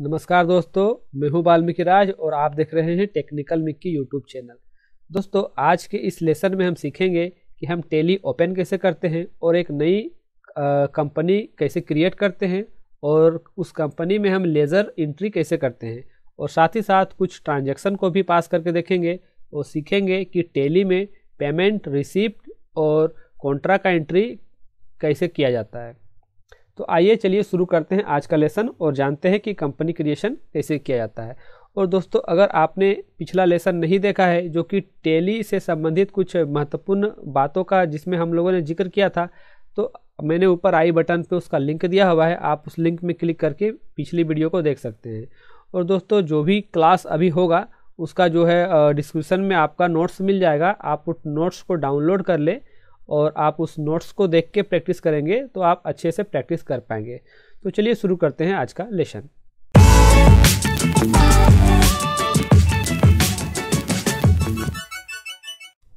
नमस्कार दोस्तों मैं हूं वाल्मीकि राज और आप देख रहे हैं टेक्निकल मिक्की यूट्यूब चैनल दोस्तों आज के इस लेसन में हम सीखेंगे कि हम टेली ओपन कैसे करते हैं और एक नई कंपनी कैसे क्रिएट करते हैं और उस कंपनी में हम लेज़र इंट्री कैसे करते हैं और साथ ही साथ कुछ ट्रांजेक्शन को भी पास करके देखेंगे और सीखेंगे कि टेली में पेमेंट रिसिप्ट और कॉन्ट्रा का एंट्री कैसे किया जाता है तो आइए चलिए शुरू करते हैं आज का लेसन और जानते हैं कि कंपनी क्रिएशन कैसे किया जाता है और दोस्तों अगर आपने पिछला लेसन नहीं देखा है जो कि टेली से संबंधित कुछ महत्वपूर्ण बातों का जिसमें हम लोगों ने जिक्र किया था तो मैंने ऊपर आई बटन पे उसका लिंक दिया हुआ है आप उस लिंक में क्लिक करके पिछली वीडियो को देख सकते हैं और दोस्तों जो भी क्लास अभी होगा उसका जो है डिस्क्रिप्शन में आपका नोट्स मिल जाएगा आप उस नोट्स को डाउनलोड कर लें और आप उस नोट्स को देख के प्रैक्टिस करेंगे तो आप अच्छे से प्रैक्टिस कर पाएंगे तो चलिए शुरू करते हैं आज का लेसन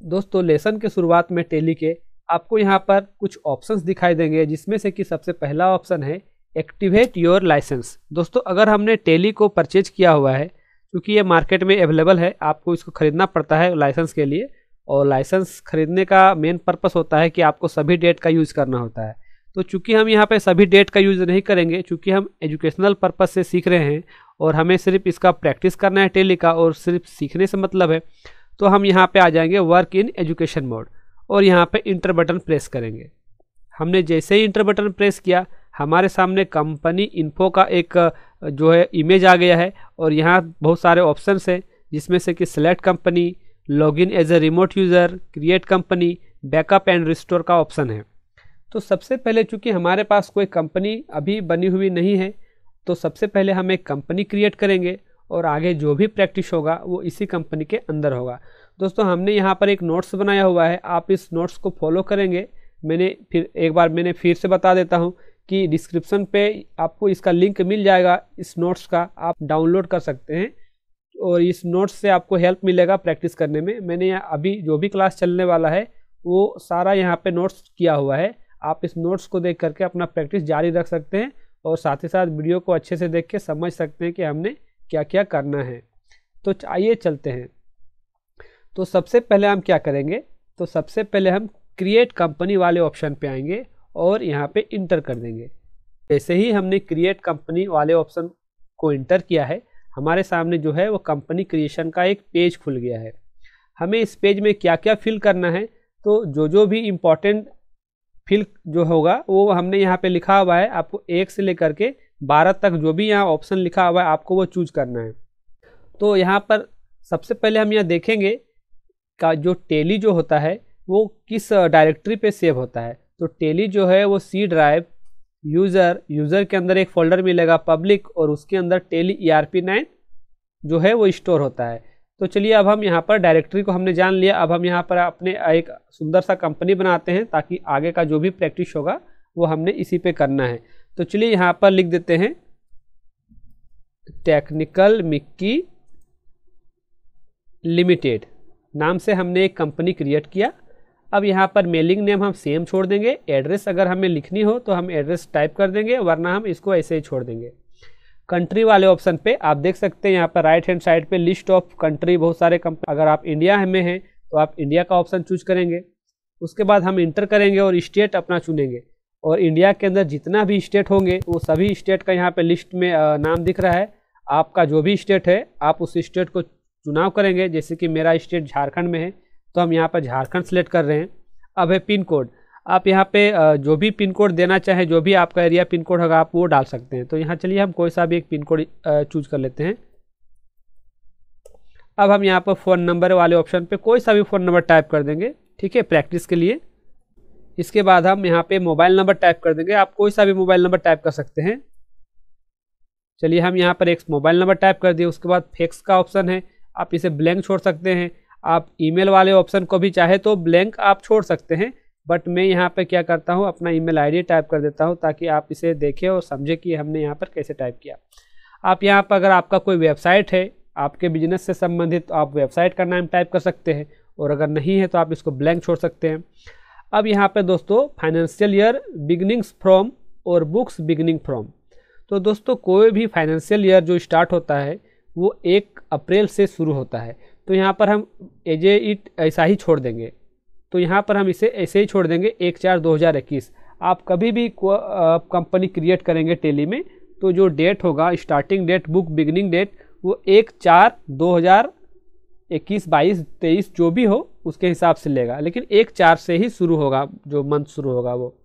दोस्तों लेसन के शुरुआत में टेली के आपको यहाँ पर कुछ ऑप्शंस दिखाई देंगे जिसमें से कि सबसे पहला ऑप्शन है एक्टिवेट योर लाइसेंस दोस्तों अगर हमने टेली को परचेज किया हुआ है क्योंकि ये मार्केट में अवेलेबल है आपको इसको ख़रीदना पड़ता है लाइसेंस के लिए और लाइसेंस खरीदने का मेन पर्पस होता है कि आपको सभी डेट का यूज़ करना होता है तो चूंकि हम यहाँ पे सभी डेट का यूज़ नहीं करेंगे चूंकि हम एजुकेशनल पर्पस से सीख रहे हैं और हमें सिर्फ इसका प्रैक्टिस करना है टेली का और सिर्फ सीखने से मतलब है तो हम यहाँ पे आ जाएंगे वर्क इन एजुकेशन मोड और यहाँ पे इंटर बटन प्रेस करेंगे हमने जैसे ही इंटर बटन प्रेस किया हमारे सामने कंपनी इन्फो का एक जो है इमेज आ गया है और यहाँ बहुत सारे ऑप्शन हैं जिसमें से कि select company log in as a remote user create company backup and restore का ऑप्शन है तो सबसे पहले चूँकि हमारे पास कोई कंपनी अभी बनी हुई नहीं है तो सबसे पहले हम एक कंपनी क्रिएट करेंगे और आगे जो भी प्रैक्टिस होगा वो इसी कंपनी के अंदर होगा दोस्तों हमने यहाँ पर एक नोट्स बनाया हुआ है आप इस नोट्स को फॉलो करेंगे मैंने फिर एक बार मैंने फिर से बता देता हूँ कि डिस्क्रिप्शन पे आपको इसका लिंक मिल जाएगा इस नोट्स का आप डाउनलोड कर सकते हैं और इस नोट्स से आपको हेल्प मिलेगा प्रैक्टिस करने में मैंने अभी जो भी क्लास चलने वाला है वो सारा यहाँ पे नोट्स किया हुआ है आप इस नोट्स को देख करके अपना प्रैक्टिस जारी रख सकते हैं और साथ ही साथ वीडियो को अच्छे से देख के समझ सकते हैं कि हमने क्या क्या करना है तो आइए चलते हैं तो सबसे पहले हम क्या करेंगे तो सबसे पहले हम क्रिएट कंपनी वाले ऑप्शन पर आएंगे और यहाँ पर इंटर कर देंगे जैसे ही हमने क्रिएट कंपनी वाले ऑप्शन को इंटर किया है हमारे सामने जो है वो कंपनी क्रिएशन का एक पेज खुल गया है हमें इस पेज में क्या क्या फिल करना है तो जो जो भी इम्पोर्टेंट फिल जो होगा वो हमने यहाँ पे लिखा हुआ है आपको एक से लेकर के बारह तक जो भी यहाँ ऑप्शन लिखा हुआ है आपको वो चूज करना है तो यहाँ पर सबसे पहले हम यहाँ देखेंगे का जो टेली जो होता है वो किस डायरेक्टरी पे सेव होता है तो टेली जो है वो सी ड्राइव यूज़र यूज़र के अंदर एक फोल्डर मिलेगा पब्लिक और उसके अंदर Tally E R P nine जो है वो स्टोर होता है तो चलिए अब हम यहाँ पर डायरेक्टरी को हमने जान लिया अब हम यहाँ पर अपने एक सुंदर सा कंपनी बनाते हैं ताकि आगे का जो भी प्रैक्टिस होगा वो हमने इसी पे करना है तो चलिए यहाँ पर लिख देते हैं टेक्निकल मिक्की लिमिटेड नाम से हमने एक कंपनी क्रिएट किया अब यहाँ पर मेलिंग नेम हम सेम छोड़ देंगे एड्रेस अगर हमें लिखनी हो तो हम एड्रेस टाइप कर देंगे वरना हम इसको ऐसे ही छोड़ देंगे कंट्री वाले ऑप्शन पे आप देख सकते हैं यहाँ पर राइट हैंड साइड पे लिस्ट ऑफ कंट्री बहुत सारे कंपनी अगर आप इंडिया में हैं तो आप इंडिया का ऑप्शन चूज करेंगे उसके बाद हम इंटर करेंगे और स्टेट अपना चुनेंगे और इंडिया के अंदर जितना भी स्टेट होंगे वो सभी स्टेट का यहाँ पर लिस्ट में नाम दिख रहा है आपका जो भी स्टेट है आप उस स्टेट को चुनाव करेंगे जैसे कि मेरा स्टेट झारखंड में है तो हम यहाँ पर झारखंड सेलेक्ट कर रहे हैं अब है पिन कोड आप यहाँ पे जो भी पिन कोड देना चाहें जो भी आपका एरिया पिन कोड होगा आप वो डाल सकते हैं तो यहाँ चलिए हम कोई सा भी एक पिन कोड चूज कर लेते हैं अब हम यहाँ पर फ़ोन नंबर वाले ऑप्शन पे कोई सा भी फ़ोन नंबर टाइप कर देंगे ठीक है प्रैक्टिस के लिए इसके बाद हम यहाँ पे मोबाइल नंबर टाइप कर देंगे आप कोई सा भी मोबाइल नंबर टाइप कर सकते हैं चलिए हम यहाँ पर एक मोबाइल नंबर टाइप कर दिए उसके बाद फेक्स का ऑप्शन है आप इसे ब्लैंक छोड़ सकते हैं आप ईमेल वाले ऑप्शन को भी चाहे तो ब्लैंक आप छोड़ सकते हैं बट मैं यहाँ पर क्या करता हूँ अपना ईमेल आईडी टाइप कर देता हूँ ताकि आप इसे देखें और समझें कि हमने यहाँ पर कैसे टाइप किया आप यहाँ पर अगर आपका कोई वेबसाइट है आपके बिजनेस से संबंधित तो आप वेबसाइट का नाम टाइप कर सकते हैं और अगर नहीं है तो आप इसको ब्लैंक छोड़ सकते हैं अब यहाँ पे दोस्तों फाइनेंशियल ईयर बिगनिंग्स फ्रॉम और बुक्स बिगनिंग फ्रॉम तो दोस्तों कोई भी फाइनेंशियल ईयर जो स्टार्ट होता है वो एक अप्रैल से शुरू होता है तो यहाँ पर हम एज ए इट ऐसा ही छोड़ देंगे तो यहाँ पर हम इसे ऐसे ही छोड़ देंगे एक चार दो हज़ार इक्कीस आप कभी भी कंपनी क्रिएट करेंगे टेली में तो जो डेट होगा starting date book beginning date वो एक चार दो हज़ार इक्कीस बाईस तेईस जो भी हो उसके हिसाब से लेगा लेकिन एक चार से ही शुरू होगा जो मंथ शुरू होगा वो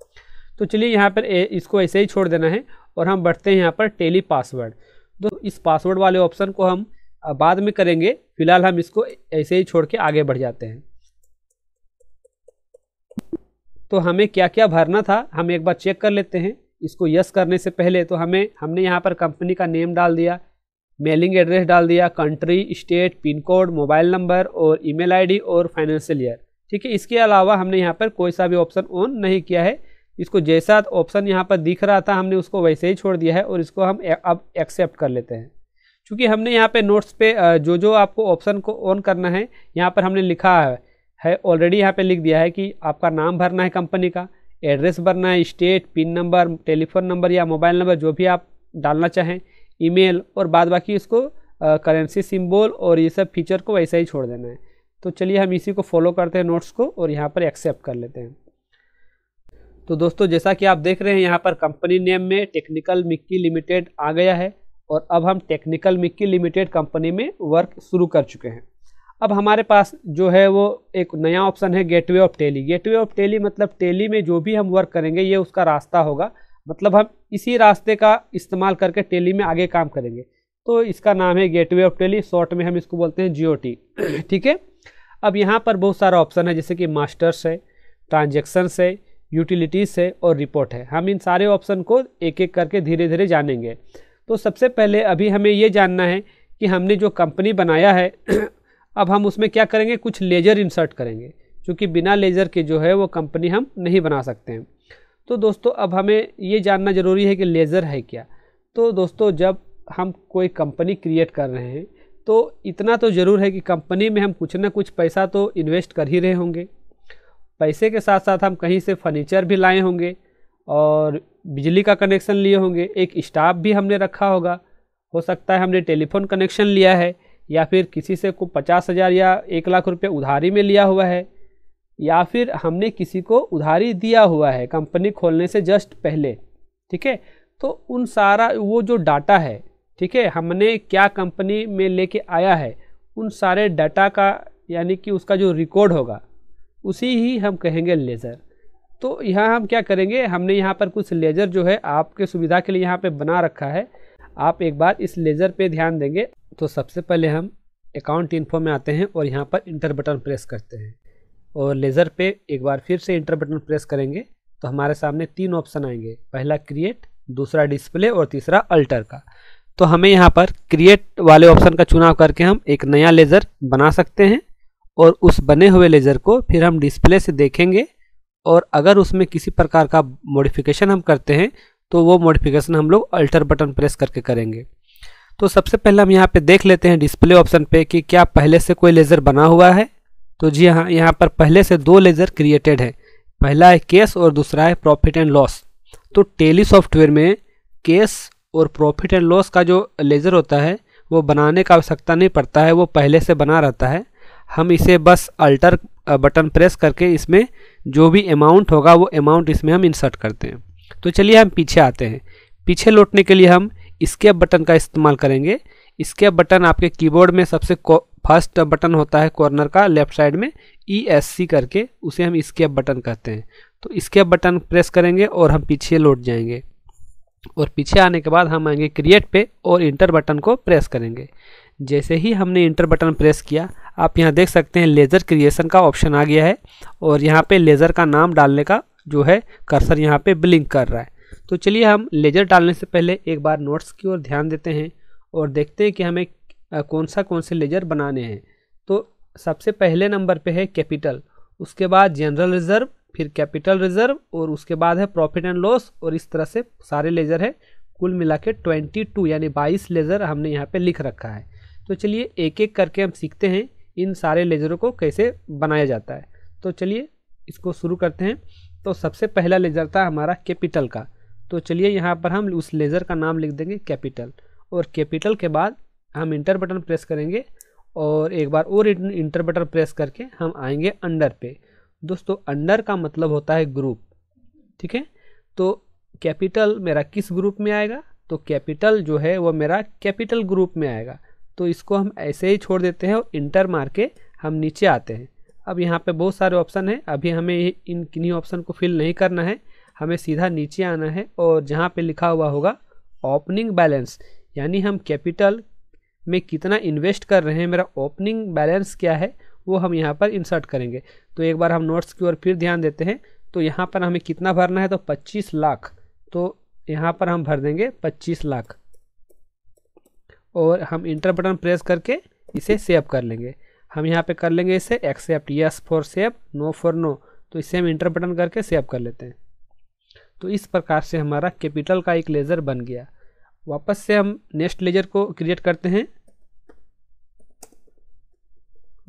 तो चलिए यहाँ पर ए, इसको ऐसे ही छोड़ देना है और हम बढ़ते हैं यहाँ पर टेली पासवर्ड तो इस पासवर्ड वाले ऑप्शन को हम बाद में करेंगे फिलहाल हम इसको ऐसे ही छोड़ के आगे बढ़ जाते हैं तो हमें क्या क्या भरना था हम एक बार चेक कर लेते हैं इसको यस करने से पहले तो हमें हमने यहाँ पर कंपनी का नेम डाल दिया मेलिंग एड्रेस डाल दिया country state pin code mobile number और ईमेल आईडी और फाइनेंशियल ईयर ठीक है इसके अलावा हमने यहाँ पर कोई सा भी ऑप्शन ऑन नहीं किया है इसको जैसा ऑप्शन यहाँ पर दिख रहा था हमने उसको वैसे ही छोड़ दिया है और इसको हम अब एक्सेप्ट कर लेते हैं चूँकि हमने यहाँ पे नोट्स पे जो जो आपको ऑप्शन को ऑन करना है यहाँ पर हमने लिखा है है ऑलरेडी यहाँ पे लिख दिया है कि आपका नाम भरना है कंपनी का एड्रेस भरना है state pin number telephone number या मोबाइल नंबर जो भी आप डालना चाहें ईमेल और बाद बाकी इसको करेंसी सिंबल और ये सब फीचर को वैसा ही छोड़ देना है तो चलिए हम इसी को फॉलो करते हैं नोट्स को और यहाँ पर एक्सेप्ट कर लेते हैं तो दोस्तों जैसा कि आप देख रहे हैं यहाँ पर कंपनी नेम में टेक्निकल मिक्की लिमिटेड आ गया है और अब हम टेक्निकल मिक्की लिमिटेड कंपनी में वर्क शुरू कर चुके हैं अब हमारे पास जो है वो एक नया ऑप्शन है gateway of Tally gateway of Tally मतलब टेली में जो भी हम वर्क करेंगे ये उसका रास्ता होगा मतलब हम इसी रास्ते का इस्तेमाल करके टेली में आगे काम करेंगे तो इसका नाम है गेटवे ऑफ टेली शॉर्ट में हम इसको बोलते हैं जियो ठीक है अब यहाँ पर बहुत सारा ऑप्शन है जैसे कि मास्टर्स है ट्रांजेक्शन्स है यूटिलिटीज़ है और रिपोर्ट है हम इन सारे ऑप्शन को एक एक करके धीरे धीरे जानेंगे तो सबसे पहले अभी हमें ये जानना है कि हमने जो कंपनी बनाया है अब हम उसमें क्या करेंगे कुछ लेज़र इंसर्ट करेंगे क्योंकि बिना लेज़र के जो है वो कंपनी हम नहीं बना सकते हैं तो दोस्तों अब हमें ये जानना ज़रूरी है कि लेज़र है क्या तो दोस्तों जब हम कोई कंपनी क्रिएट कर रहे हैं तो इतना तो ज़रूर है कि कंपनी में हम कुछ ना कुछ पैसा तो इन्वेस्ट कर ही रहे होंगे पैसे के साथ साथ हम कहीं से फर्नीचर भी लाए होंगे और बिजली का कनेक्शन लिए होंगे एक स्टाफ भी हमने रखा होगा हो सकता है हमने टेलीफोन कनेक्शन लिया है या फिर किसी से को पचास हज़ार या एक लाख रुपये उधारी में लिया हुआ है या फिर हमने किसी को उधारी दिया हुआ है कंपनी खोलने से जस्ट पहले ठीक है तो उन सारा वो जो डाटा है ठीक है हमने क्या कंपनी में लेके आया है उन सारे डाटा का यानी कि उसका जो रिकॉर्ड होगा उसी ही हम कहेंगे लेज़र तो यहाँ हम क्या करेंगे हमने यहाँ पर कुछ लेज़र जो है आपके सुविधा के लिए यहाँ पे बना रखा है आप एक बार इस लेज़र पे ध्यान देंगे तो सबसे पहले हम अकाउंट इन्फो में आते हैं और यहाँ पर इंटर बटन प्रेस करते हैं और लेज़र पे एक बार फिर से इंटर बटन प्रेस करेंगे तो हमारे सामने तीन ऑप्शन आएंगे पहला क्रिएट दूसरा डिस्प्ले और तीसरा अल्टर का तो हमें यहाँ पर क्रिएट वाले ऑप्शन का चुनाव करके हम एक नया लेज़र बना सकते हैं और उस बने हुए लेज़र को फिर हम डिस्प्ले से देखेंगे और अगर उसमें किसी प्रकार का मॉडिफिकेशन हम करते हैं तो वो मॉडिफिकेशन हम लोग अल्टर बटन प्रेस करके करेंगे तो सबसे पहले हम यहाँ पे देख लेते हैं डिस्प्ले ऑप्शन पे कि क्या पहले से कोई लेज़र बना हुआ है तो जी हाँ यहाँ पर पहले से दो लेज़र क्रिएटेड है पहला है केस और दूसरा है प्रॉफिट एंड लॉस तो टेली सॉफ्टवेयर में केस और प्रॉफिट एंड लॉस का जो लेज़र होता है वो बनाने का आवश्यकता नहीं पड़ता है वो पहले से बना रहता है हम इसे बस अल्टर बटन प्रेस करके इसमें जो भी अमाउंट होगा वो अमाउंट इसमें हम इंसर्ट करते हैं तो चलिए हम पीछे आते हैं पीछे लौटने के लिए हम स्केप बटन का इस्तेमाल करेंगे स्केप बटन आपके कीबोर्ड में सबसे फर्स्ट बटन होता है कॉर्नर का लेफ्ट साइड में ई एस सी करके उसे हम स्केप बटन कहते हैं तो स्केप बटन प्रेस करेंगे और हम पीछे लौट जाएंगे और पीछे आने के बाद हम आएंगे क्रिएट पे और इंटर बटन को प्रेस करेंगे जैसे ही हमने इंटर बटन प्रेस किया आप यहाँ देख सकते हैं लेज़र क्रिएशन का ऑप्शन आ गया है और यहाँ पे लेज़र का नाम डालने का जो है कर्सर यहाँ पे ब्लिंक कर रहा है तो चलिए हम लेज़र डालने से पहले एक बार नोट्स की ओर ध्यान देते हैं और देखते हैं कि हमें कौन सा कौन से लेज़र बनाने हैं तो सबसे पहले नंबर पर है कैपिटल उसके बाद जनरल रिज़र्व फिर कैपिटल रिज़र्व और उसके बाद है प्रॉफिट एंड लॉस और इस तरह से सारे लेज़र है कुल मिला के ट्वेंटी टू यानी बाईस लेज़र हमने यहाँ पे लिख रखा है तो चलिए एक एक करके हम सीखते हैं इन सारे लेज़रों को कैसे बनाया जाता है तो चलिए इसको शुरू करते हैं तो सबसे पहला लेज़र था हमारा कैपिटल का तो चलिए यहाँ पर हम उस लेज़र का नाम लिख देंगे कैपिटल और कैपिटल के बाद हम इंटर बटन प्रेस करेंगे और एक बार और इंटर बटन प्रेस करके हम आएंगे अंडर पे दोस्तों अंडर का मतलब होता है ग्रुप ठीक है तो कैपिटल मेरा किस ग्रुप में आएगा तो कैपिटल जो है वो मेरा कैपिटल ग्रुप में आएगा तो इसको हम ऐसे ही छोड़ देते हैं और इंटर मार के हम नीचे आते हैं अब यहाँ पे बहुत सारे ऑप्शन हैं अभी हमें इन किन्हीं ऑप्शन को फिल नहीं करना है हमें सीधा नीचे आना है और जहाँ पे लिखा हुआ होगा ओपनिंग बैलेंस यानी हम कैपिटल में कितना इन्वेस्ट कर रहे हैं मेरा ओपनिंग बैलेंस क्या है वो हम यहाँ पर इंसर्ट करेंगे तो एक बार हम नोट्स की ओर फिर ध्यान देते हैं तो यहाँ पर हमें कितना भरना है तो पच्चीस लाख तो यहाँ पर हम भर देंगे पच्चीस लाख और हम इंटर बटन प्रेस करके इसे सेव कर लेंगे हम यहाँ पे कर लेंगे इसे accept yes for save no for no तो इसे हम इंटर बटन करके सेव कर लेते हैं तो इस प्रकार से हमारा कैपिटल का एक लेज़र बन गया वापस से हम नेक्स्ट लेज़र को क्रिएट करते हैं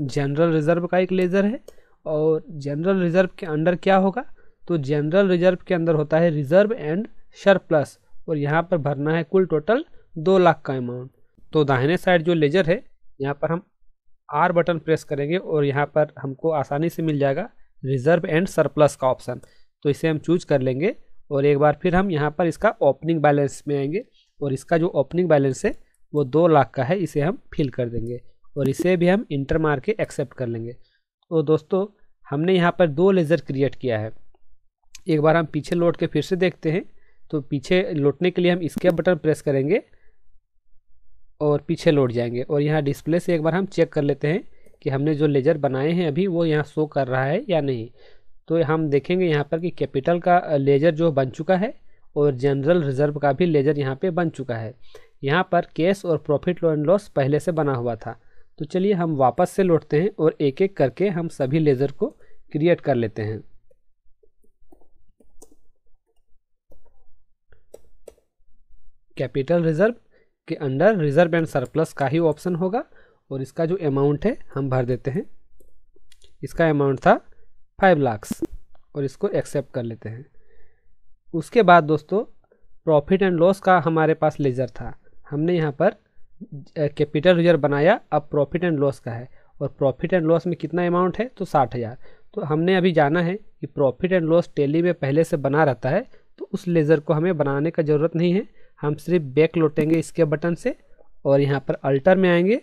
जनरल रिज़र्व का एक लेज़र है और जनरल रिज़र्व के अंडर क्या होगा तो जनरल रिज़र्व के अंदर होता है रिज़र्व एंड शर प्लस और यहाँ पर भरना है कुल टोटल दो लाख का अमाउंट तो दाहिने साइड जो लेजर है यहाँ पर हम आर बटन प्रेस करेंगे और यहाँ पर हमको आसानी से मिल जाएगा रिजर्व एंड सरप्लस का ऑप्शन तो इसे हम चूज कर लेंगे और एक बार फिर हम यहाँ पर इसका ओपनिंग बैलेंस में आएंगे और इसका जो ओपनिंग बैलेंस है वो दो लाख का है इसे हम फिल कर देंगे और इसे भी हम इंटर मार के एक्सेप्ट कर लेंगे तो दोस्तों हमने यहाँ पर दो लेज़र क्रिएट किया है एक बार हम पीछे लौट के फिर से देखते हैं तो पीछे लौटने के लिए हम इसके बटन प्रेस करेंगे और पीछे लौट जाएंगे और यहाँ डिस्प्ले से एक बार हम चेक कर लेते हैं कि हमने जो लेजर बनाए हैं अभी वो यहाँ शो कर रहा है या नहीं तो हम देखेंगे यहाँ पर कि कैपिटल का लेजर जो बन चुका है और जनरल रिजर्व का भी लेजर यहाँ पे बन चुका है यहाँ पर कैश और प्रॉफिट एंड लॉस पहले से बना हुआ था तो चलिए हम वापस से लौटते हैं और एक एक करके हम सभी लेजर को क्रिएट कर लेते हैं कैपिटल रिजर्व के अंडर रिजर्व एंड सरप्लस का ही ऑप्शन होगा और इसका जो अमाउंट है हम भर देते हैं इसका अमाउंट था फाइव लाख्स और इसको एक्सेप्ट कर लेते हैं उसके बाद दोस्तों प्रॉफिट एंड लॉस का हमारे पास लेजर था हमने यहाँ पर कैपिटल रिजर्व बनाया अब प्रॉफिट एंड लॉस का है और प्रॉफिट एंड लॉस में कितना अमाउंट है तो साठ हज़ार तो हमने अभी जाना है कि प्रॉफिट एंड लॉस टेली में पहले से बना रहता है तो उस लेज़र को हमें बनाने का ज़रूरत नहीं है हम सिर्फ बैक लौटेंगे इसके बटन से और यहाँ पर अल्टर में आएंगे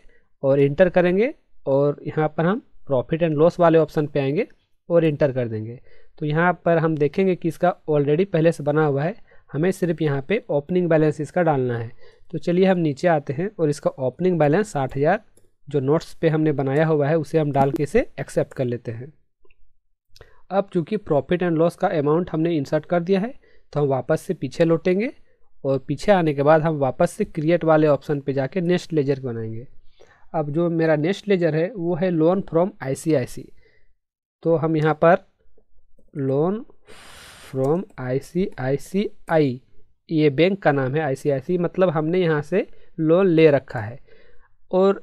और इंटर करेंगे और यहाँ पर हम प्रॉफिट एंड लॉस वाले ऑप्शन पे आएंगे और इंटर कर देंगे तो यहाँ पर हम देखेंगे कि इसका ऑलरेडी पहले से बना हुआ है हमें सिर्फ यहाँ पे ओपनिंग बैलेंस इसका डालना है तो चलिए हम नीचे आते हैं और इसका ओपनिंग बैलेंस साठ हज़ार जो नोट्स पे हमने बनाया हुआ है उसे हम डाल के इसे एक्सेप्ट कर लेते हैं अब चूँकि प्रॉफिट एंड लॉस का अमाउंट हमने इंसर्ट कर दिया है तो हम वापस से पीछे लौटेंगे और पीछे आने के बाद हम वापस से क्रिएट वाले ऑप्शन पे जाके नेक्स्ट लेजर बनाएंगे अब जो मेरा नेक्स्ट लेजर है वो है लोन फ्रॉम आईसीआईसी तो हम यहाँ पर लोन फ्रॉम आईसीआईसीआई ये बैंक का नाम है आईसीआईसी मतलब हमने यहाँ से लोन ले रखा है और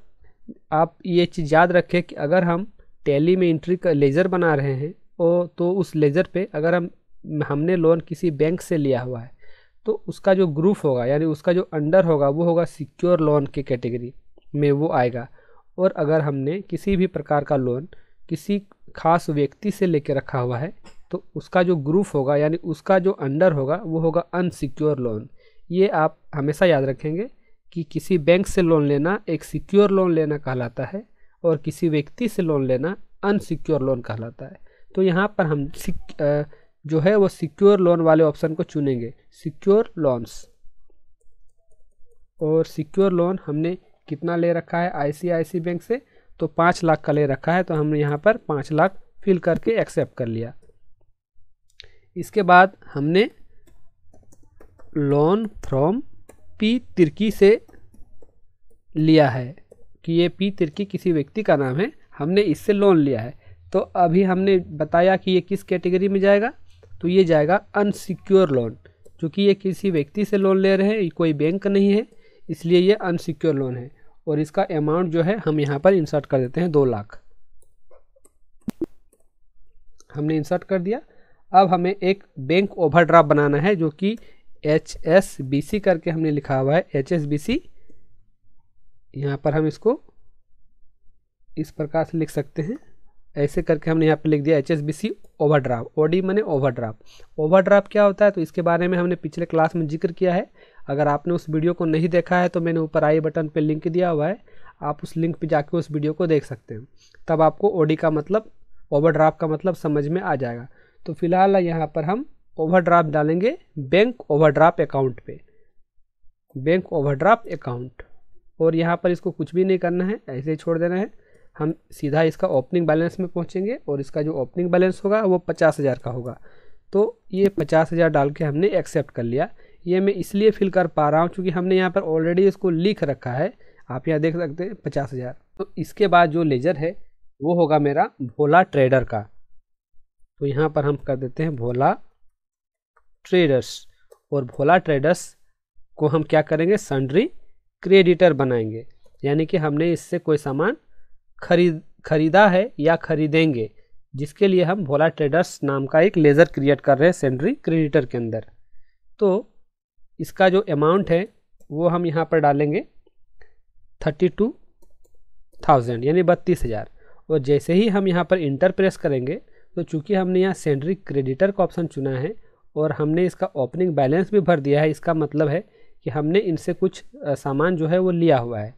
आप ये चीज़ याद रखें कि अगर हम टैली में इंट्री का लेज़र बना रहे हैं ओ तो उस लेज़र पे अगर हम हमने लोन किसी बैंक से लिया हुआ है तो उसका जो ग्रुप होगा यानी उसका जो अंडर होगा वो होगा सिक्योर लोन के कैटेगरी में वो आएगा और अगर हमने किसी भी प्रकार का लोन किसी खास व्यक्ति से लेकर रखा हुआ है तो उसका जो ग्रुप होगा यानी उसका जो अंडर होगा वो होगा अनसिक्योर लोन ये आप हमेशा याद रखेंगे कि किसी बैंक से लोन लेना एक सिक्योर लोन लेना कहलाता है और किसी व्यक्ति से लोन लेना अनसिक्योर लोन कहलाता है तो यहाँ पर हम सिक, जो है वो सिक्योर लोन वाले ऑप्शन को चुनेंगे सिक्योर लोन्स और सिक्योर लोन हमने कितना ले रखा है आईसीआईसी बैंक से तो पाँच लाख का ले रखा है तो हमने यहाँ पर पाँच लाख फिल करके एक्सेप्ट कर लिया इसके बाद हमने लोन फ्रॉम पी तिरकी से लिया है कि ये पी तिरकी किसी व्यक्ति का नाम है हमने इससे लोन लिया है तो अभी हमने बताया कि ये किस कैटेगरी में जाएगा तो ये जाएगा अनसिक्योर लोन क्योंकि ये किसी व्यक्ति से लोन ले रहे हैं कोई बैंक नहीं है इसलिए ये अनसिक्योर लोन है और इसका अमाउंट जो है हम यहाँ पर इंसर्ट कर देते हैं दो लाख हमने इंसर्ट कर दिया अब हमें एक बैंक ओवरड्राफ्ट बनाना है जो कि एच एस बी सी करके हमने लिखा हुआ है एच एस बी सी यहाँ पर हम इसको इस प्रकार से लिख सकते हैं ऐसे करके हमने यहाँ पे लिख दिया H S B C overdraft O D मैंने ओवर ड्राफ्ट ओवर ड्राफ्ट क्या होता है तो इसके बारे में हमने पिछले क्लास में जिक्र किया है अगर आपने उस वीडियो को नहीं देखा है तो मैंने ऊपर आई बटन पर लिंक दिया हुआ है आप उस लिंक पर जाके उस वीडियो को देख सकते हैं तब आपको ओ डी का मतलब ओवर का मतलब समझ में आ जाएगा तो फिलहाल यहाँ पर हम ओवर डालेंगे बैंक ओवर अकाउंट पर बैंक ओवर अकाउंट और यहाँ पर इसको कुछ भी नहीं करना है ऐसे ही छोड़ देना है हम सीधा इसका ओपनिंग बैलेंस में पहुँचेंगे और इसका जो ओपनिंग बैलेंस होगा वो पचास हज़ार का होगा तो ये पचास हज़ार डाल के हमने एक्सेप्ट कर लिया ये मैं इसलिए फिल कर पा रहा हूँ क्योंकि हमने यहाँ पर ऑलरेडी इसको लिख रखा है आप यहाँ देख सकते हैं पचास हज़ार तो इसके बाद जो लेजर है वो होगा मेरा भोला ट्रेडर का तो यहाँ पर हम कर देते हैं भोला ट्रेडर्स और भोला ट्रेडर्स को हम क्या करेंगे सन्ड्री क्रेडिटर बनाएंगे यानी कि हमने इससे कोई सामान खरीद खरीदा है या खरीदेंगे जिसके लिए हम भोला ट्रेडर्स नाम का एक लेज़र क्रिएट कर रहे हैं सेंड्री क्रेडिटर के अंदर तो इसका जो अमाउंट है वो हम यहाँ पर डालेंगे थर्टी टू थाउजेंड यानी बत्तीस हज़ार और जैसे ही हम यहाँ पर इंटर प्रेस करेंगे तो चूंकि हमने यहाँ सेंड्री क्रेडिटर का ऑप्शन चुना है और हमने इसका ओपनिंग बैलेंस भी भर दिया है इसका मतलब है कि हमने इनसे कुछ सामान जो है वो लिया हुआ है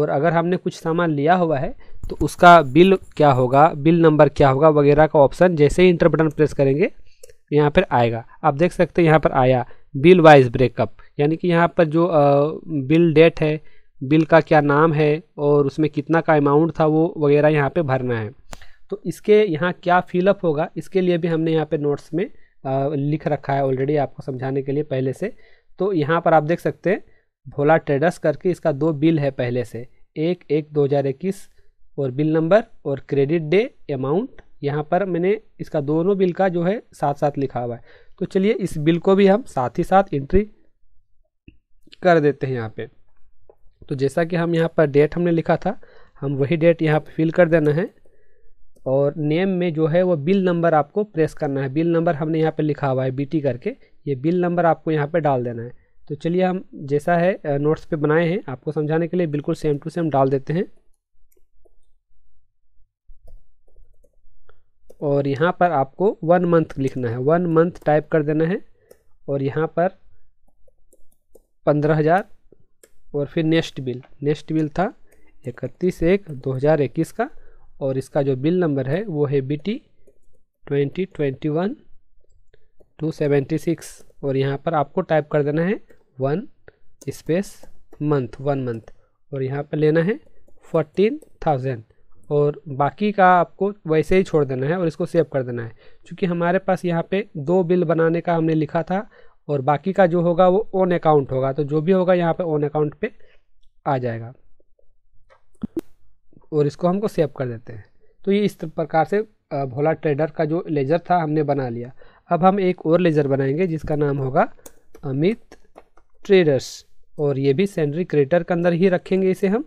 और अगर हमने कुछ सामान लिया हुआ है तो उसका बिल क्या होगा बिल नंबर क्या होगा वगैरह का ऑप्शन जैसे ही इंटर बटन प्रेस करेंगे यहाँ पर आएगा आप देख सकते हैं यहाँ पर आया बिल वाइज ब्रेकअप यानी कि यहाँ पर जो आ, बिल डेट है बिल का क्या नाम है और उसमें कितना का अमाउंट था वो वगैरह यहाँ पे भरना है तो इसके यहाँ क्या फिलअप होगा इसके लिए भी हमने यहाँ पे नोट्स में आ, लिख रखा है ऑलरेडी आपको समझाने के लिए पहले से तो यहाँ पर आप देख सकते हैं भोला ट्रेडर्स करके इसका दो बिल है पहले से एक एक 2021 और बिल नंबर और क्रेडिट डे अमाउंट यहाँ पर मैंने इसका दोनों बिल का जो है साथ साथ लिखा हुआ है तो चलिए इस बिल को भी हम साथ ही साथ एंट्री कर देते हैं यहाँ पे तो जैसा कि हम यहाँ पर डेट हमने लिखा था हम वही डेट यहाँ पर फिल कर देना है और नेम में जो है वो बिल नंबर आपको प्रेस करना है बिल नंबर हमने यहाँ पर लिखा हुआ है टी करके ये बिल नंबर आपको यहाँ पर डाल देना है तो चलिए हम जैसा है नोट्स पे बनाए हैं आपको समझाने के लिए बिल्कुल सेम टू सेम डाल देते हैं और यहाँ पर आपको वन मंथ लिखना है वन मंथ टाइप कर देना है और यहाँ पर पंद्रह हज़ार और फिर नेक्स्ट बिल नेक्स्ट बिल था इकतीस एक दो हज़ार इक्कीस का और इसका जो बिल नंबर है वो है B T twenty twenty one two seventy six और यहाँ पर आपको टाइप कर देना है one space month one month और यहाँ पर लेना है फोर्टीन थाउजेंड और बाकी का आपको वैसे ही छोड़ देना है और इसको सेव कर देना है क्योंकि हमारे पास यहाँ पे दो बिल बनाने का हमने लिखा था और बाकी का जो होगा वो ओन अकाउंट होगा तो जो भी होगा यहाँ पे ओन अकाउंट पे आ जाएगा और इसको हमको सेव कर देते हैं तो ये इस प्रकार से भोला ट्रेडर का जो लेजर था हमने बना लिया अब हम एक और लेज़र बनाएंगे जिसका नाम होगा अमित ट्रेडर्स और ये भी सेंडरी क्रेटर के अंदर ही रखेंगे इसे हम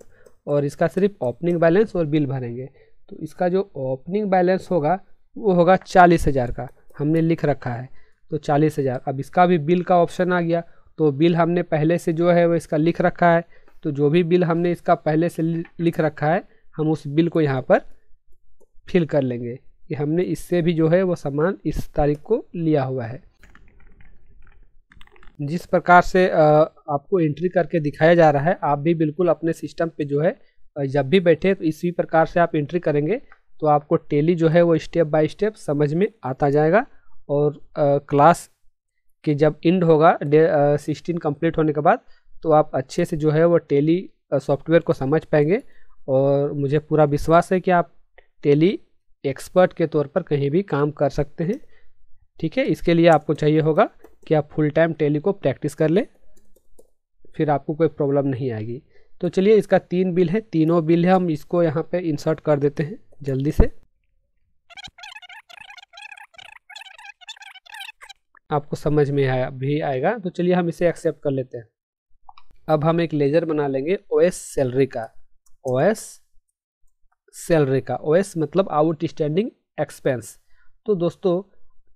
और इसका सिर्फ ओपनिंग बैलेंस और बिल भरेंगे तो इसका जो ओपनिंग बैलेंस होगा वो होगा चालीस हज़ार का हमने लिख रखा है तो चालीस हज़ार अब इसका भी बिल का ऑप्शन आ गया तो बिल हमने पहले से जो है वो इसका लिख रखा है तो जो भी बिल हमने इसका पहले से लिख रखा है हम उस बिल को यहाँ पर फिल कर लेंगे कि हमने इससे भी जो है वो सामान इस तारीख को लिया हुआ है जिस प्रकार से आपको एंट्री करके दिखाया जा रहा है आप भी बिल्कुल अपने सिस्टम पे जो है जब भी बैठे तो इसी प्रकार से आप एंट्री करेंगे तो आपको टेली जो है वो स्टेप बाय स्टेप समझ में आता जाएगा और क्लास के जब इंड होगा डे सिक्सटीन कम्प्लीट होने के बाद तो आप अच्छे से जो है वो टेली सॉफ्टवेयर को समझ पाएंगे और मुझे पूरा विश्वास है कि आप टेली एक्सपर्ट के तौर पर कहीं भी काम कर सकते हैं ठीक है इसके लिए आपको चाहिए होगा कि आप फुल टाइम टेली को प्रैक्टिस कर लें फिर आपको कोई प्रॉब्लम नहीं आएगी तो चलिए इसका तीन बिल है तीनों बिल है हम इसको यहाँ पे इंसर्ट कर देते हैं जल्दी से आपको समझ में आया भी आएगा तो चलिए हम इसे एक्सेप्ट कर लेते हैं अब हम एक लेजर बना लेंगे ओएस सैलरी का ओएस सैलरी का ओएस मतलब आउट स्टैंडिंग एक्सपेंस तो दोस्तों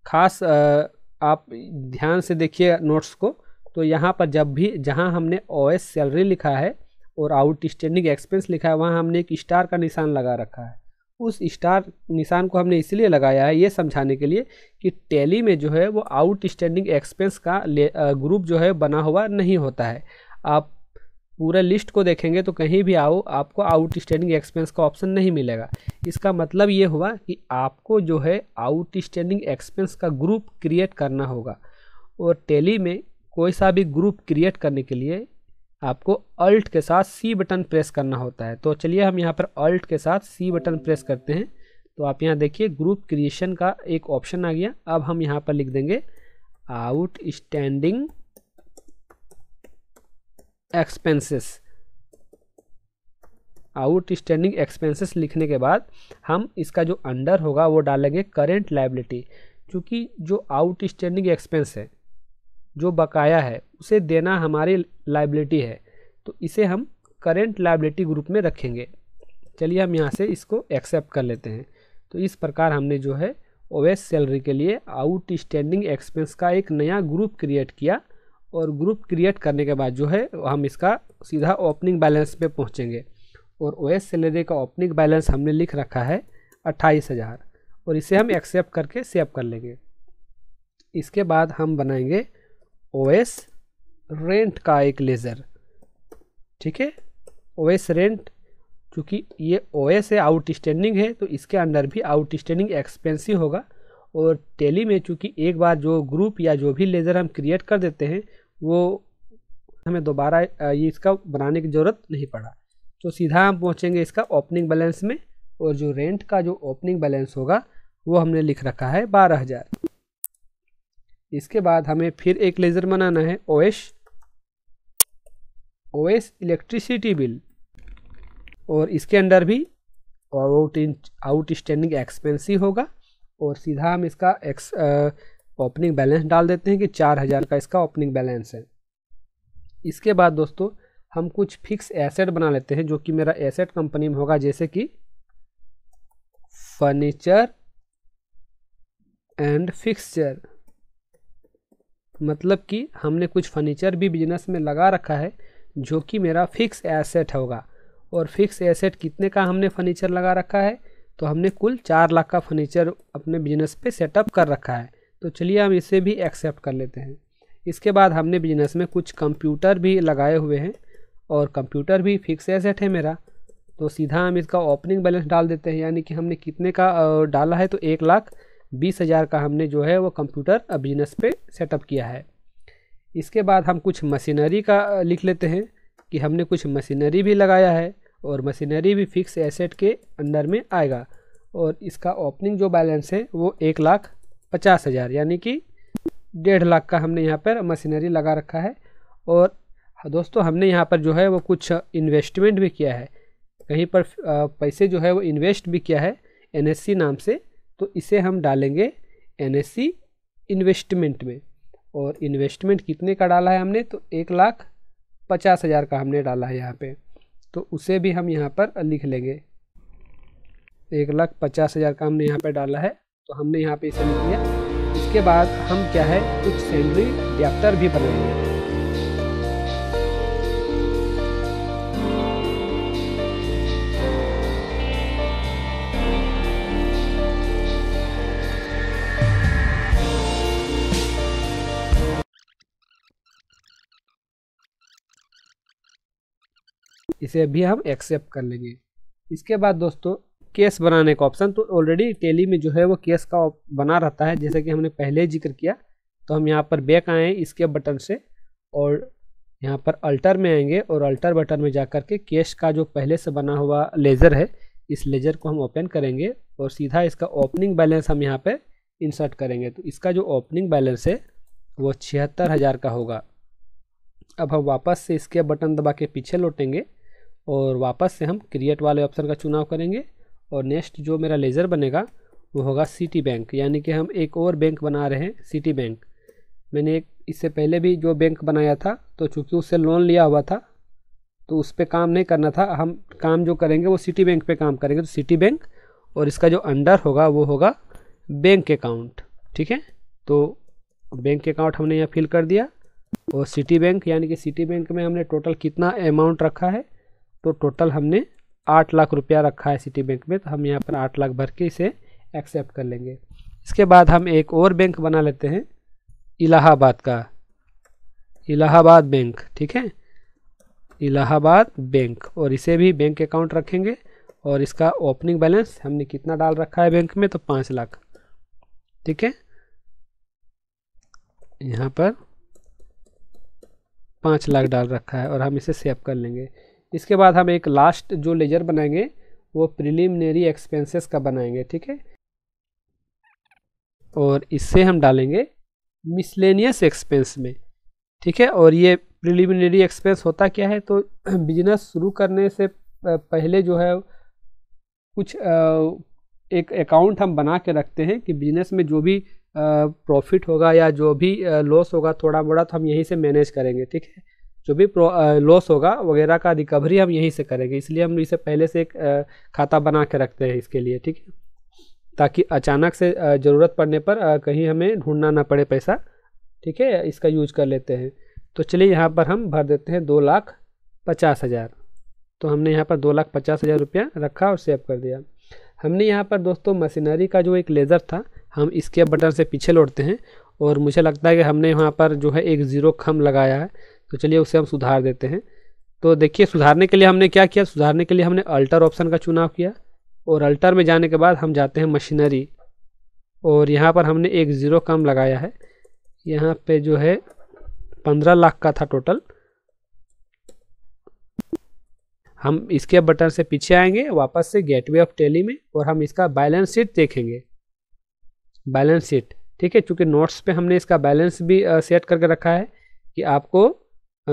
खास आप ध्यान से देखिए नोट्स को तो यहाँ पर जब भी जहाँ हमने ओएस सैलरी लिखा है और आउट स्टैंडिंग एक्सपेंस लिखा है वहाँ हमने एक स्टार का निशान लगा रखा है उस स्टार निशान को हमने इसलिए लगाया है ये समझाने के लिए कि टैली में जो है वो आउट स्टैंडिंग एक्सपेंस का ग्रुप जो है बना हुआ नहीं होता है आप पूरे लिस्ट को देखेंगे तो कहीं भी आओ आपको आउटस्टैंडिंग एक्सपेंस का ऑप्शन नहीं मिलेगा इसका मतलब ये हुआ कि आपको जो है आउटस्टैंडिंग एक्सपेंस का ग्रुप क्रिएट करना होगा और टेली में कोई सा भी ग्रुप क्रिएट करने के लिए आपको अल्ट के साथ सी बटन प्रेस करना होता है तो चलिए हम यहाँ पर अल्ट के साथ सी बटन प्रेस करते हैं तो आप यहाँ देखिए ग्रुप क्रिएशन का एक ऑप्शन आ गया अब हम यहाँ पर लिख देंगे outstanding expenses outstanding expenses लिखने के बाद हम इसका जो अंडर होगा वो डालेंगे करेंट लाइबिलिटी क्योंकि जो आउटस्टैंडिंग एक्सपेंस है जो बकाया है उसे देना हमारी लाइबिलिटी है तो इसे हम करेंट लाइबिलिटी ग्रुप में रखेंगे चलिए हम यहाँ से इसको एक्सेप्ट कर लेते हैं तो इस प्रकार हमने जो है ओवेस सैलरी के लिए आउटस्टैंडिंग एक्सपेंस का एक नया ग्रुप क्रिएट किया और ग्रुप क्रिएट करने के बाद जो है हम इसका सीधा ओपनिंग बैलेंस पे पहुँचेंगे और ओ एस सैलरी का ओपनिंग बैलेंस हमने लिख रखा है अट्ठाईस हज़ार और इसे हम एक्सेप्ट करके सेव कर लेंगे इसके बाद हम बनाएंगे ओ एस रेंट का एक लेज़र ठीक है ओ एस रेंट चूँकि ये ओ एस है स्टैंडिंग है तो इसके अंडर भी आउट स्टैंडिंग एक्सपेंसिव होगा और टेली में चूँकि एक बार जो ग्रुप या जो भी लेज़र हम क्रिएट कर देते हैं वो हमें दोबारा ये इसका बनाने की ज़रूरत नहीं पड़ा तो सीधा हम पहुँचेंगे इसका ओपनिंग बैलेंस में और जो रेंट का जो ओपनिंग बैलेंस होगा वो हमने लिख रखा है बारह हज़ार इसके बाद हमें फिर एक लेज़र बनाना है ओएस एस इलेक्ट्रिसिटी बिल और इसके अंडर भी आउट स्टैंडिंग एक्सपेंसिव होगा और सीधा हम इसका एक्स ओपनिंग बैलेंस डाल देते हैं कि चार हज़ार का इसका ओपनिंग बैलेंस है इसके बाद दोस्तों हम कुछ फिक्स एसेट बना लेते हैं जो कि मेरा एसेट कंपनी में होगा जैसे कि फर्नीचर एंड फिक्सचर मतलब कि हमने कुछ फर्नीचर भी बिजनेस में लगा रखा है जो कि मेरा फिक्स एसेट होगा और फिक्स एसेट कितने का हमने फर्नीचर लगा रखा है तो हमने कुल चार लाख का फर्नीचर अपने बिजनेस पे सेटअप कर रखा है तो चलिए हम इसे भी एक्सेप्ट कर लेते हैं इसके बाद हमने बिजनेस में कुछ कंप्यूटर भी लगाए हुए हैं और कंप्यूटर भी फिक्स एसेट है मेरा तो सीधा हम इसका ओपनिंग बैलेंस डाल देते हैं यानी कि हमने कितने का डाला है तो एक लाख बीस हज़ार का हमने जो है वो कंप्यूटर बिजनेस पे सेटअप किया है इसके बाद हम कुछ मशीनरी का लिख लेते हैं कि हमने कुछ मशीनरी भी लगाया है और मशीनरी भी फिक्स एसेट के अंडर में आएगा और इसका ओपनिंग जो बैलेंस है वो एक लाख पचास हज़ार यानी कि डेढ़ लाख का हमने यहाँ पर मशीनरी लगा रखा है और हाँ दोस्तों हमने यहाँ पर जो है वो कुछ इन्वेस्टमेंट भी किया है कहीं पर पैसे जो है वो इन्वेस्ट भी किया है एन नाम से तो इसे हम डालेंगे एन इन्वेस्टमेंट में और इन्वेस्टमेंट कितने का डाला है हमने तो एक लाख पचास हज़ार का हमने डाला है यहाँ पे तो उसे भी हम यहाँ पर लिख लेंगे एक लाख पचास हज़ार का हमने यहाँ पर डाला है तो हमने यहाँ पे इसे लिख दिया इसके बाद हम क्या है कुछ सेंडरी डैप्टर भी बनाएंगे इसे भी हम एक्सेप्ट कर लेंगे इसके बाद दोस्तों केस बनाने का ऑप्शन तो ऑलरेडी टेली में जो है वो केस का बना रहता है जैसे कि हमने पहले जिक्र किया तो हम यहाँ पर बैक आए इसके बटन से और यहाँ पर अल्टर में आएंगे और अल्टर बटन में जा कर के केस का जो पहले से बना हुआ लेज़र है इस लेज़र को हम ओपन करेंगे और सीधा इसका ओपनिंग बैलेंस हम यहाँ पर इंसर्ट करेंगे तो इसका जो ओपनिंग बैलेंस है वो छिहत्तर हज़ार का होगा अब हम वापस से इसके बटन दबा के पीछे लौटेंगे और वापस से हम क्रिएट वाले ऑप्शन का चुनाव करेंगे और नेक्स्ट जो मेरा लेज़र बनेगा वो होगा सिटी बैंक यानी कि हम एक और बैंक बना रहे हैं सिटी बैंक मैंने एक इससे पहले भी जो बैंक बनाया था तो चूँकि उससे लोन लिया हुआ था तो उस पर काम नहीं करना था हम काम जो करेंगे वो सिटी बैंक पे काम करेंगे तो सिटी बैंक और इसका जो अंडर होगा वो होगा बैंक अकाउंट ठीक है तो बैंक अकाउंट हमने यहाँ फिल कर दिया और सिटी बैंक यानी कि सिटी बैंक में हमने टोटल कितना अमाउंट रखा है तो टोटल हमने आठ लाख रुपया रखा है सिटी बैंक में तो हम यहाँ पर आठ लाख भर के इसे एक्सेप्ट कर लेंगे इसके बाद हम एक और बैंक बना लेते हैं इलाहाबाद का इलाहाबाद बैंक ठीक है इलाहाबाद बैंक और इसे भी बैंक अकाउंट रखेंगे और इसका ओपनिंग बैलेंस हमने कितना डाल रखा है बैंक में तो पाँच लाख ठीक है यहाँ पर पाँच लाख डाल रखा है और हम इसे सेव कर लेंगे इसके बाद हम एक लास्ट जो लेजर बनाएंगे वो प्रिलिमिनरी एक्सपेंसेस का बनाएंगे ठीक है और इससे हम डालेंगे मिसलेनियस एक्सपेंस में ठीक है और ये प्रिलिमिनरी एक्सपेंस होता क्या है तो बिजनेस शुरू करने से पहले जो है कुछ एक अकाउंट हम बना के रखते हैं कि बिजनेस में जो भी प्रॉफिट होगा या जो भी लॉस होगा थोड़ा मोड़ा तो हम यहीं से मैनेज करेंगे ठीक है जो भी लॉस होगा वगैरह का रिकवरी हम यहीं से करेंगे इसलिए हम इसे पहले से एक खाता बना के रखते हैं इसके लिए ठीक है ताकि अचानक से ज़रूरत पड़ने पर कहीं हमें ढूंढना ना पड़े पैसा ठीक है इसका यूज कर लेते हैं तो चलिए यहाँ पर हम भर देते हैं दो लाख पचास हज़ार तो हमने यहाँ पर दो लाख पचास हज़ार रुपया रखा और सेव कर दिया हमने यहाँ पर दोस्तों मशीनरी का जो एक लेज़र था हम इसके बटन से पीछे लौटते हैं और मुझे लगता है कि हमने यहाँ पर जो है एक ज़ीरो खम लगाया है तो चलिए उसे हम सुधार देते हैं तो देखिए सुधारने के लिए हमने क्या किया सुधारने के लिए हमने अल्टर ऑप्शन का चुनाव किया और अल्टर में जाने के बाद हम जाते हैं मशीनरी और यहाँ पर हमने एक ज़ीरो कम लगाया है यहाँ पे जो है पंद्रह लाख का था टोटल हम इसके बटन से पीछे आएंगे वापस से गेटवे ऑफ टेली में और हम इसका बैलेंस शीट देखेंगे बैलेंस शीट ठीक है चूँकि नोट्स पे हमने इसका बैलेंस भी सेट करके रखा है कि आपको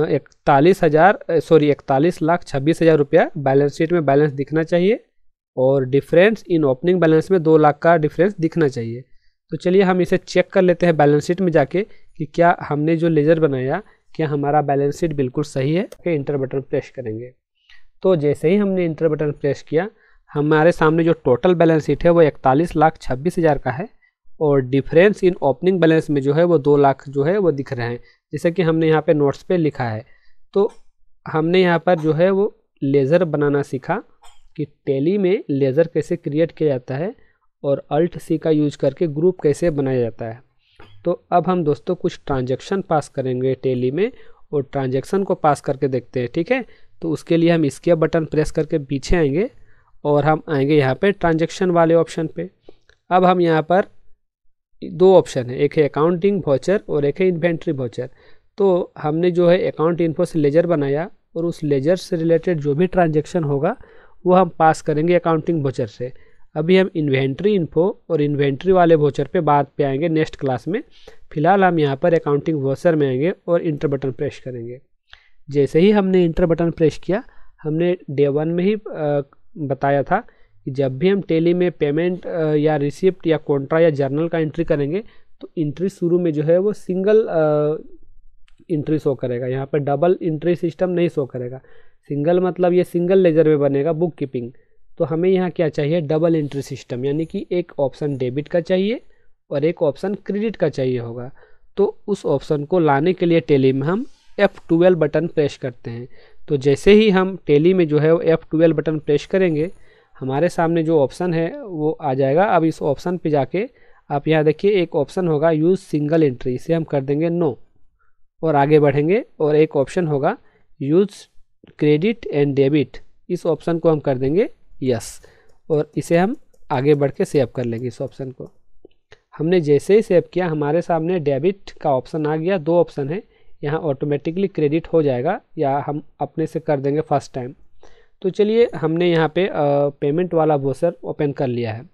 इकतालीस हज़ार सॉरी इकतालीस लाख छब्बीस हज़ार रुपया बैलेंस शीट में बैलेंस दिखना चाहिए और डिफरेंस इन ओपनिंग बैलेंस में दो लाख का डिफरेंस दिखना चाहिए तो चलिए हम इसे चेक कर लेते हैं बैलेंस शीट में जाके कि क्या हमने जो लेजर बनाया क्या हमारा बैलेंस शीट बिल्कुल सही है कि इंटर बटन प्रेस करेंगे तो जैसे ही हमने इंटर बटन प्रेस किया हमारे सामने जो टोटल बैलेंस शीट है वो इकतालीस लाख छब्बीस हज़ार का है और डिफरेंस इन ओपनिंग बैलेंस में जो है वो दो लाख जो है वो दिख रहे हैं जैसे कि हमने यहाँ पे नोट्स पे लिखा है तो हमने यहाँ पर जो है वो लेज़र बनाना सीखा कि टेली में लेज़र कैसे क्रिएट किया जाता है और अल्ट सी का यूज करके ग्रुप कैसे बनाया जाता है तो अब हम दोस्तों कुछ ट्रांजेक्शन पास करेंगे टेली में और ट्रांजेक्शन को पास करके देखते हैं ठीक है तो उसके लिए हम इसके बटन प्रेस करके पीछे आएंगे और हम आएंगे यहाँ पे ट्रांजेक्शन वाले ऑप्शन पे अब हम यहाँ पर दो ऑप्शन है एक है अकाउंटिंग वाचर और एक है इन्वेंट्री वाचर तो हमने जो है अकाउंट इन्फो से लेजर बनाया और उस लेजर से रिलेटेड जो भी ट्रांजेक्शन होगा वो हम पास करेंगे अकाउंटिंग वाचर से अभी हम इन्वेंट्री इन्फो और इन्वेंट्री वाले वोचर पे बात पे आएंगे नेक्स्ट क्लास में फिलहाल हम यहाँ पर अकाउंटिंग वोचर में आएंगे और इंटर बटन प्रेस करेंगे जैसे ही हमने इंटर बटन प्रेस किया हमने डे वन में ही बताया था कि जब भी हम टेली में पेमेंट या रिसिप्ट या कॉन्ट्रा या जर्नल का एंट्री करेंगे तो इंट्री शुरू में जो है वो सिंगल इंट्री शो करेगा यहाँ पर डबल इंट्री सिस्टम नहीं शो करेगा सिंगल मतलब ये सिंगल लेजर में बनेगा बुक कीपिंग तो हमें यहाँ क्या चाहिए डबल इंट्री सिस्टम यानी कि एक ऑप्शन डेबिट का चाहिए और एक ऑप्शन क्रेडिट का चाहिए होगा तो उस ऑप्शन को लाने के लिए टेली में हम एफ़ बटन प्रेस करते हैं तो जैसे ही हम टेली में जो है वो एफ़ बटन प्रेस करेंगे हमारे सामने जो ऑप्शन है वो आ जाएगा अब इस ऑप्शन पे जाके आप यहाँ देखिए एक ऑप्शन होगा यूज़ सिंगल एंट्री इसे हम कर देंगे नो और आगे बढ़ेंगे और एक ऑप्शन होगा यूज़ क्रेडिट एंड डेबिट इस ऑप्शन को हम कर देंगे यस और इसे हम आगे बढ़ के सेव कर लेंगे इस ऑप्शन को हमने जैसे ही सेव किया हमारे सामने डेबिट का ऑप्शन आ गया दो ऑप्शन है यहाँ ऑटोमेटिकली क्रेडिट हो जाएगा या हम अपने से कर देंगे फर्स्ट टाइम तो चलिए हमने यहाँ पे पेमेंट वाला ब्रोसर ओपन कर लिया है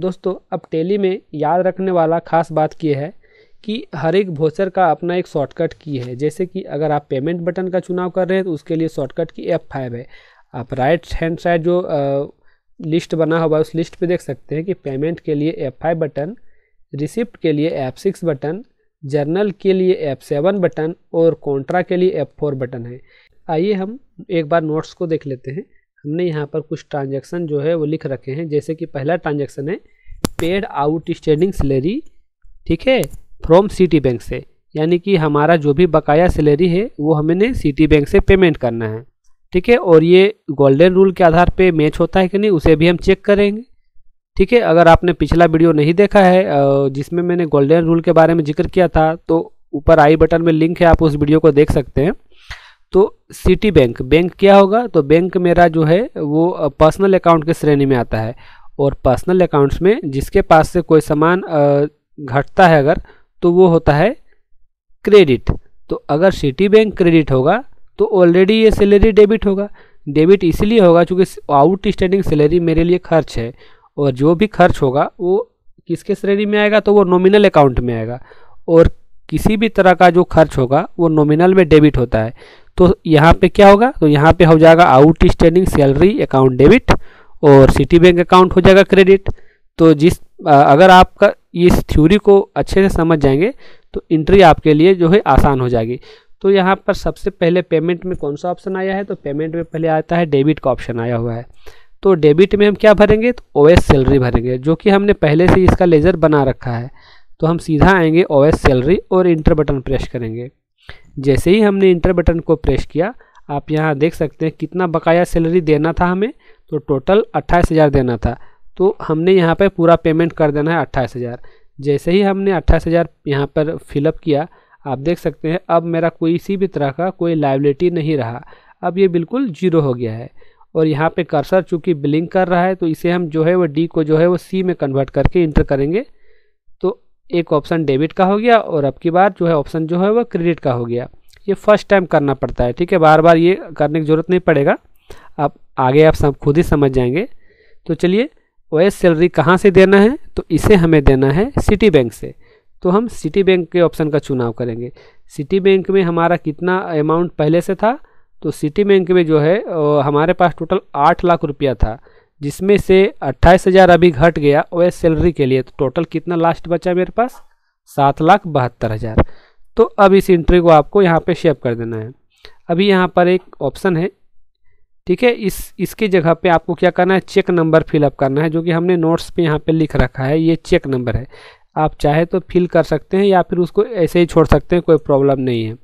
दोस्तों अब टेली में याद रखने वाला ख़ास बात यह है कि हर एक भोसर का अपना एक शॉर्टकट की है जैसे कि अगर आप पेमेंट बटन का चुनाव कर रहे हैं तो उसके लिए शॉर्टकट की एफ फाइव है आप राइट हैंड साइड जो आ, लिस्ट बना हुआ है उस लिस्ट पे देख सकते हैं कि पेमेंट के लिए एफ फाइव बटन रिसिप्ट के लिए एफ सिक्स बटन जर्नल के लिए एफ सेवन बटन और कॉन्ट्रा के लिए एफ फोर बटन है आइए हम एक बार नोट्स को देख लेते हैं हमने यहाँ पर कुछ ट्रांजैक्शन जो है वो लिख रखे हैं जैसे कि पहला ट्रांजैक्शन है पेड आउट स्टैंडिंग सैलरी ठीक है फ्रॉम सिटी बैंक से यानी कि हमारा जो भी बकाया सैलरी है वो हमें सिटी बैंक से पेमेंट करना है ठीक है और ये गोल्डन रूल के आधार पे मैच होता है कि नहीं उसे भी हम चेक करेंगे ठीक है अगर आपने पिछला वीडियो नहीं देखा है जिसमें मैंने गोल्डन रूल के बारे में जिक्र किया था तो ऊपर आई बटन में लिंक है आप उस वीडियो को देख सकते हैं तो सिटी बैंक बैंक क्या होगा तो बैंक मेरा जो है वो पर्सनल अकाउंट के श्रेणी में आता है और पर्सनल अकाउंट्स में जिसके पास से कोई सामान घटता है अगर तो वो होता है क्रेडिट तो अगर सिटी बैंक क्रेडिट होगा तो ऑलरेडी ये सैलरी डेबिट होगा डेबिट इसलिए होगा क्योंकि आउट स्टैंडिंग सैलरी मेरे लिए खर्च है और जो भी खर्च होगा वो किसके श्रेणी में आएगा तो वो नॉमिनल अकाउंट में आएगा और किसी भी तरह का जो खर्च होगा वो नॉमिनल में डेबिट होता है तो यहाँ पे क्या होगा तो यहाँ पे हो जाएगा outstanding salary account debit और सिटी बैंक अकाउंट हो जाएगा क्रेडिट तो जिस अगर आपका इस थ्योरी को अच्छे से समझ जाएंगे तो इंट्री आपके लिए जो है आसान हो जाएगी तो यहाँ पर सबसे पहले पेमेंट में कौन सा ऑप्शन आया है तो पेमेंट में पहले आता है डेबिट का ऑप्शन आया हुआ है तो डेबिट में हम क्या भरेंगे तो ओ सैलरी भरेंगे जो कि हमने पहले से इसका लेजर बना रखा है तो हम सीधा आएंगे ओ सैलरी और इंटर बटन प्रेस करेंगे जैसे ही हमने इंटर बटन को प्रेस किया आप यहाँ देख सकते हैं कितना बकाया सैलरी देना था हमें तो टोटल अट्ठाईस हज़ार देना था तो हमने यहाँ पर पूरा पेमेंट कर देना है अट्ठाईस हज़ार जैसे ही हमने अट्ठाईस हज़ार यहाँ पर फिलअप किया आप देख सकते हैं अब मेरा कोई किसी भी तरह का कोई लाइबिलिटी नहीं रहा अब ये बिल्कुल जीरो हो गया है और यहाँ पे कर्सर चूँकि ब्लिंक कर रहा है तो इसे हम जो है वो डी को जो है वो सी में कन्वर्ट करके इंटर करेंगे एक ऑप्शन डेबिट का हो गया और अब की बार जो है ऑप्शन जो है वह क्रेडिट का हो गया ये फर्स्ट टाइम करना पड़ता है ठीक है बार बार ये करने की ज़रूरत नहीं पड़ेगा आप आगे आप सब खुद ही समझ जाएंगे तो चलिए वैस सैलरी कहाँ से देना है तो इसे हमें देना है सिटी बैंक से तो हम सिटी बैंक के ऑप्शन का चुनाव करेंगे सिटी बैंक में हमारा कितना अमाउंट पहले से था तो सिटी बैंक में जो है हमारे पास टोटल आठ लाख रुपया था जिसमें से अट्ठाईस हज़ार अभी घट गया वह सैलरी के लिए तो टोटल कितना लास्ट बचा मेरे पास सात लाख बहत्तर हज़ार तो अब इस इंट्री को आपको यहाँ पे शेप कर देना है अभी यहाँ पर एक ऑप्शन है ठीक है इस इसके जगह पे आपको क्या करना है चेक नंबर फिलअप करना है जो कि हमने नोट्स पे यहाँ पे लिख रखा है ये चेक नंबर है आप चाहे तो फिल कर सकते हैं या फिर उसको ऐसे ही छोड़ सकते हैं कोई प्रॉब्लम नहीं है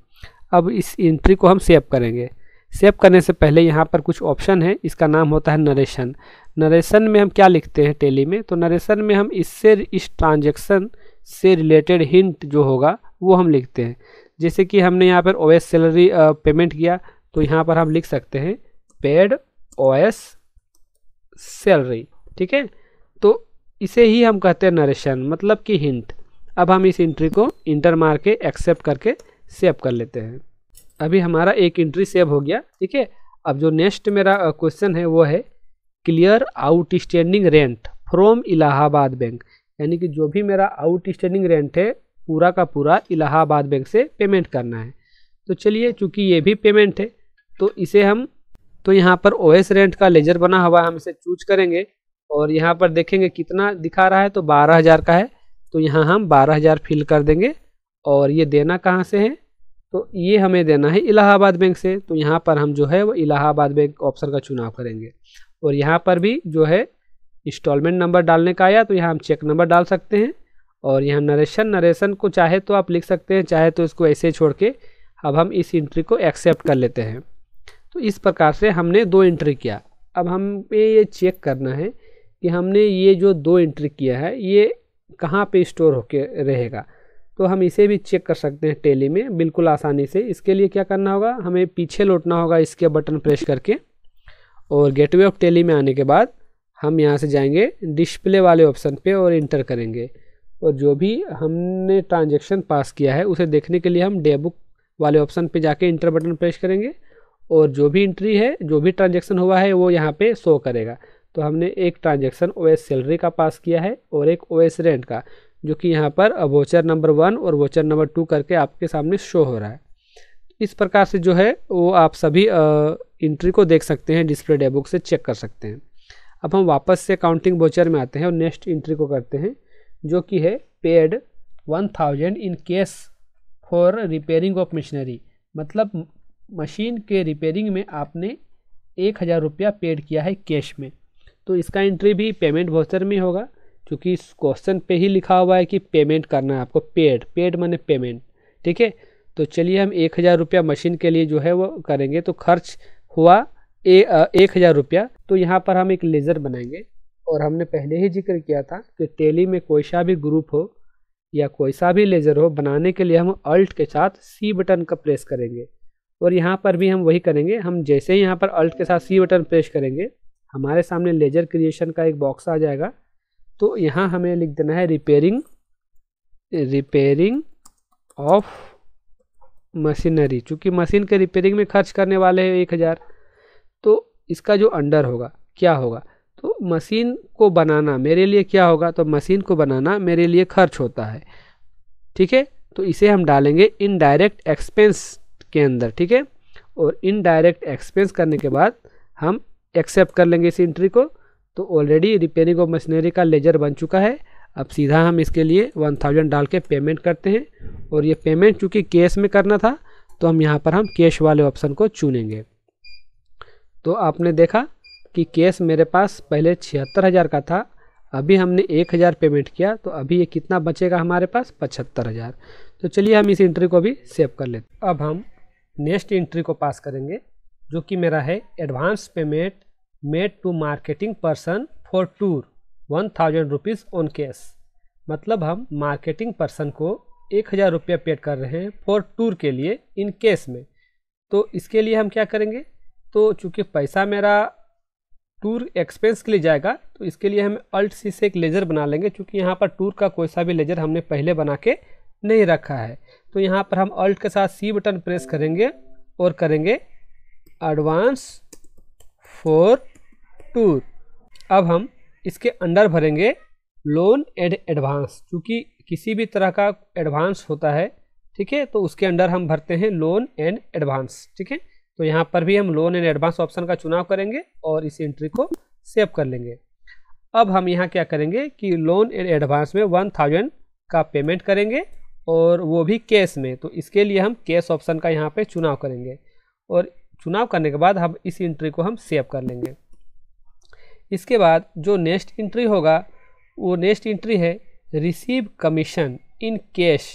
अब इस इंट्री को हम सेव करेंगे सेव करने से पहले यहाँ पर कुछ ऑप्शन है इसका नाम होता है नरेशन नरेशन में हम क्या लिखते हैं टेली में तो नरेशन में हम इससे इस ट्रांजेक्शन से रिलेटेड हिंट जो होगा वो हम लिखते हैं जैसे कि हमने यहाँ पर ओएस सैलरी पेमेंट किया तो यहाँ पर हम लिख सकते हैं पेड ओएस सैलरी ठीक है तो इसे ही हम कहते हैं नरेशन मतलब कि हिंट अब हम इस इंट्री को इंटर मार के एक्सेप्ट करके सेव कर लेते हैं अभी हमारा एक एंट्री सेव हो गया ठीक है अब जो नेक्स्ट मेरा क्वेश्चन है वो है clear outstanding rent from Allahabad bank यानी कि जो भी मेरा आउटस्टैंडिंग रेंट है पूरा का पूरा इलाहाबाद बैंक से पेमेंट करना है तो चलिए चूँकि ये भी पेमेंट है तो इसे हम तो यहाँ पर ओ रेंट का लेजर बना हुआ है हम इसे चूज करेंगे और यहाँ पर देखेंगे कितना दिखा रहा है तो बारह हज़ार का है तो यहाँ हम बारह हज़ार फिल कर देंगे और ये देना कहाँ से है तो ये हमें देना है इलाहाबाद बैंक से तो यहाँ पर हम जो है वो इलाहाबाद बैंक ऑप्शन का चुनाव करेंगे और यहाँ पर भी जो है इंस्टॉलमेंट नंबर डालने का आया तो यहाँ हम चेक नंबर डाल सकते हैं और यहाँ नरेशन नरेशन को चाहे तो आप लिख सकते हैं चाहे तो इसको ऐसे छोड़ के अब हम इस इंट्री को एक्सेप्ट कर लेते हैं तो इस प्रकार से हमने दो इंट्री किया अब हम पे ये चेक करना है कि हमने ये जो दो इंट्री किया है ये कहाँ पे स्टोर होके रहेगा तो हम इसे भी चेक कर सकते हैं टेली में बिल्कुल आसानी से इसके लिए क्या करना होगा हमें पीछे लौटना होगा इसके बटन प्रेस करके और गेटवे ऑफ टेली में आने के बाद हम यहाँ से जाएंगे डिस्प्ले वाले ऑप्शन पे और इंटर करेंगे और जो भी हमने ट्रांजेक्शन पास किया है उसे देखने के लिए हम डेबुक वाले ऑप्शन पर जाके इंटर बटन प्रेस करेंगे और जो भी इंट्री है जो भी ट्रांजेक्शन हुआ है वो यहाँ पर शो करेगा तो हमने एक ट्रांजेक्शन ओ एस सैलरी का पास किया है और एक ओ एस रेंट का जो कि यहाँ पर वोचर नंबर वन और वोचर नंबर टू करके आपके सामने शो हो रहा है इस प्रकार से जो है वो आप सभी इंट्री को देख सकते हैं डिस्प्ले डेबुक से चेक कर सकते हैं अब हम वापस से काउंटिंग वोचर में आते हैं और नेक्स्ट इंट्री को करते हैं जो कि है paid one thousand in cash for repairing of machinery मतलब मशीन के रिपेयरिंग में आपने एक हज़ार रुपया पेड किया है कैश में तो इसका एंट्री भी पेमेंट वोचर में होगा क्योंकि इस क्वेश्चन पे ही लिखा हुआ है कि पेमेंट करना है आपको पेड पेड माने पेमेंट ठीक है तो चलिए हम एक हज़ार रुपया मशीन के लिए जो है वो करेंगे तो खर्च हुआ ए, एक हज़ार रुपया तो यहाँ पर हम एक लेज़र बनाएंगे और हमने पहले ही जिक्र किया था कि टेली में कोई सा भी ग्रुप हो या कोई सा भी लेज़र हो बनाने के लिए हम अल्ट के साथ सी बटन का प्रेस करेंगे और यहाँ पर भी हम वही करेंगे हम जैसे ही यहाँ पर अल्ट के साथ सी बटन प्रेस करेंगे हमारे सामने लेज़र क्रिएशन का एक बॉक्स आ जाएगा तो यहाँ हमें लिख देना है रिपेयरिंग रिपेयरिंग ऑफ मशीनरी चूँकि मशीन के रिपेयरिंग में खर्च करने वाले हैं एक हज़ार तो इसका जो अंडर होगा क्या होगा तो मशीन को बनाना मेरे लिए क्या होगा तो मशीन को बनाना मेरे लिए खर्च होता है ठीक है तो इसे हम डालेंगे इनडायरेक्ट एक्सपेंस के अंदर ठीक है और इनडायरेक्ट एक्सपेंस करने के बाद हम एक्सेप्ट कर लेंगे इस एंट्री को तो ऑलरेडी रिपेयरिंग ऑफ मशीनरी का लेजर बन चुका है अब सीधा हम इसके लिए वन थाउजेंड डाल के पेमेंट करते हैं और ये पेमेंट चूँकि कैश में करना था तो हम यहाँ पर हम कैश वाले ऑप्शन को चुनेंगे तो आपने देखा कि कैश मेरे पास पहले छिहत्तर हज़ार का था अभी हमने एक हज़ार पेमेंट किया तो अभी ये कितना बचेगा हमारे पास पचहत्तर हज़ार तो चलिए हम इस इंट्री को भी सेव कर लेते अब हम नेक्स्ट इंट्री को पास करेंगे जो कि मेरा है advance payment made to marketing person for tour one thousand rupees on cash मतलब हम मार्केटिंग पर्सन को एक हज़ार रुपया पेड कर रहे हैं फॉर टूर के लिए इन केस में तो इसके लिए हम क्या करेंगे तो चूँकि पैसा मेरा टूर एक्सपेंस के लिए जाएगा तो इसके लिए हम अल्ट सी से एक लेजर बना लेंगे क्योंकि यहाँ पर टूर का कोई सा भी लेजर हमने पहले बना के नहीं रखा है तो यहाँ पर हम अल्ट के साथ सी बटन प्रेस करेंगे और करेंगे एडवांस फॉर टूर अब हम इसके अंदर भरेंगे लोन एंड एडवांस चूँकि किसी भी तरह का एडवांस होता है ठीक है तो उसके अंडर हम भरते हैं लोन एंड एडवांस ठीक है तो यहाँ पर भी हम लोन एंड एडवांस ऑप्शन का चुनाव करेंगे और इस एंट्री को सेव कर लेंगे अब हम यहाँ क्या करेंगे कि लोन एंड एडवांस में वन थाउजेंड का पेमेंट करेंगे और वो भी कैश में तो इसके लिए हम कैश ऑप्शन का यहाँ पर चुनाव करेंगे और चुनाव करने के बाद हम इस एंट्री को हम सेव कर लेंगे इसके बाद जो नेक्स्ट इंट्री होगा वो नेक्स्ट इंट्री है receive commission in cash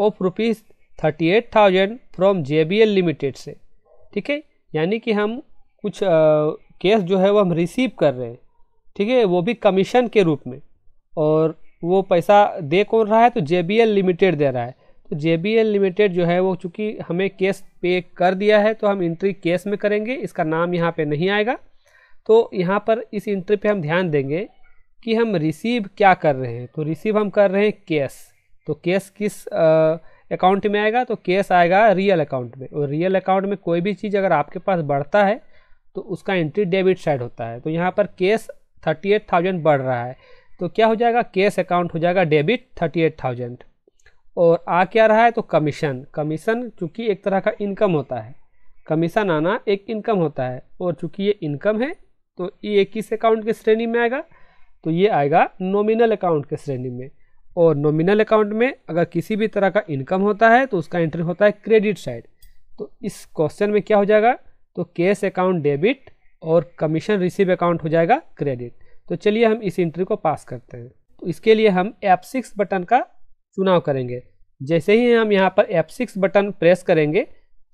of rupees thirty eight thousand from J B L limited से ठीक है यानी कि हम कुछ कैश जो है वो हम रिसीव कर रहे हैं ठीक है वो भी कमीशन के रूप में और वो पैसा दे कौन रहा है तो जे बी एल लिमिटेड दे रहा है तो जे बी एल लिमिटेड जो है वो चूँकि हमें कैश पे कर दिया है तो हम इंट्री कैश में करेंगे इसका नाम यहाँ पे नहीं आएगा तो यहाँ पर इस इंट्री पे हम ध्यान देंगे कि हम रिसीव क्या कर रहे हैं तो रिसीव हम कर रहे हैं केस तो कैश किस अकाउंट में आएगा तो कैश आएगा रियल अकाउंट में और रियल अकाउंट में कोई भी चीज़ अगर आपके पास बढ़ता है तो उसका एंट्री डेबिट साइड होता है तो यहाँ पर केस थर्टी एट थाउजेंड बढ़ रहा है तो क्या हो जाएगा कैश अकाउंट हो जाएगा डेबिट थर्टी एट थाउजेंड और आ क्या रहा है तो कमीशन कमीशन चूँकि एक तरह का इनकम होता है कमीशन आना एक इनकम होता है और चूँकि ये इनकम है तो ये किस अकाउंट के श्रेणी में आएगा तो ये आएगा नॉमिनल अकाउंट के श्रेणी में और नॉमिनल अकाउंट में अगर किसी भी तरह का इनकम होता है तो उसका एंट्री होता है क्रेडिट साइड तो इस क्वेश्चन में क्या हो जाएगा तो कैश अकाउंट डेबिट और कमीशन रिसीव अकाउंट हो जाएगा क्रेडिट तो चलिए हम इस एंट्री को पास करते हैं तो इसके लिए हम F6 बटन का चुनाव करेंगे जैसे ही हम यहाँ पर F6 बटन प्रेस करेंगे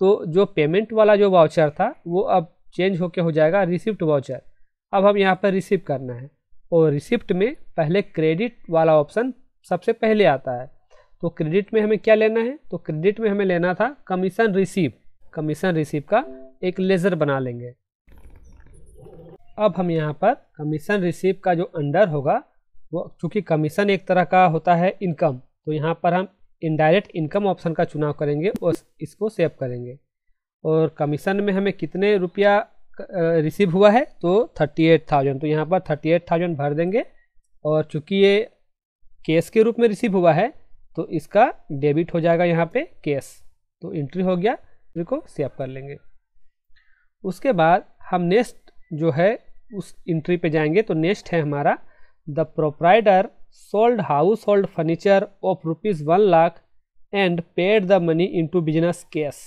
तो जो पेमेंट वाला जो वाउचर था वो अब चेंज होके हो जाएगा रिसिप्ट वाउचर अब हम यहाँ पर रिसिप्ट करना है और रिसिप्ट में पहले क्रेडिट वाला ऑप्शन सबसे पहले आता है तो क्रेडिट में हमें क्या लेना है तो क्रेडिट में हमें लेना था कमीशन रिसीव कमीशन रिसीव का एक लेज़र बना लेंगे अब हम यहाँ पर कमीशन रिसीव का जो अंडर होगा वो चूँकि कमीशन एक तरह का होता है इनकम तो यहाँ पर हम इनडायरेक्ट इनकम ऑप्शन का चुनाव करेंगे और इसको सेव करेंगे और कमीशन में हमें कितने रुपया रिसीव हुआ है तो थर्टी एट थाउजेंड तो यहाँ पर थर्टी एट थाउजेंड भर देंगे और चूंकि ये केस के रूप में रिसीव हुआ है तो इसका डेबिट हो जाएगा यहाँ पे केस तो एंट्री हो गया इसको को सेव कर लेंगे उसके बाद हम नेक्स्ट जो है उस एंट्री पे जाएंगे तो नेक्स्ट है हमारा the proprietor sold household furniture of rupees one lakh and paid the money to business case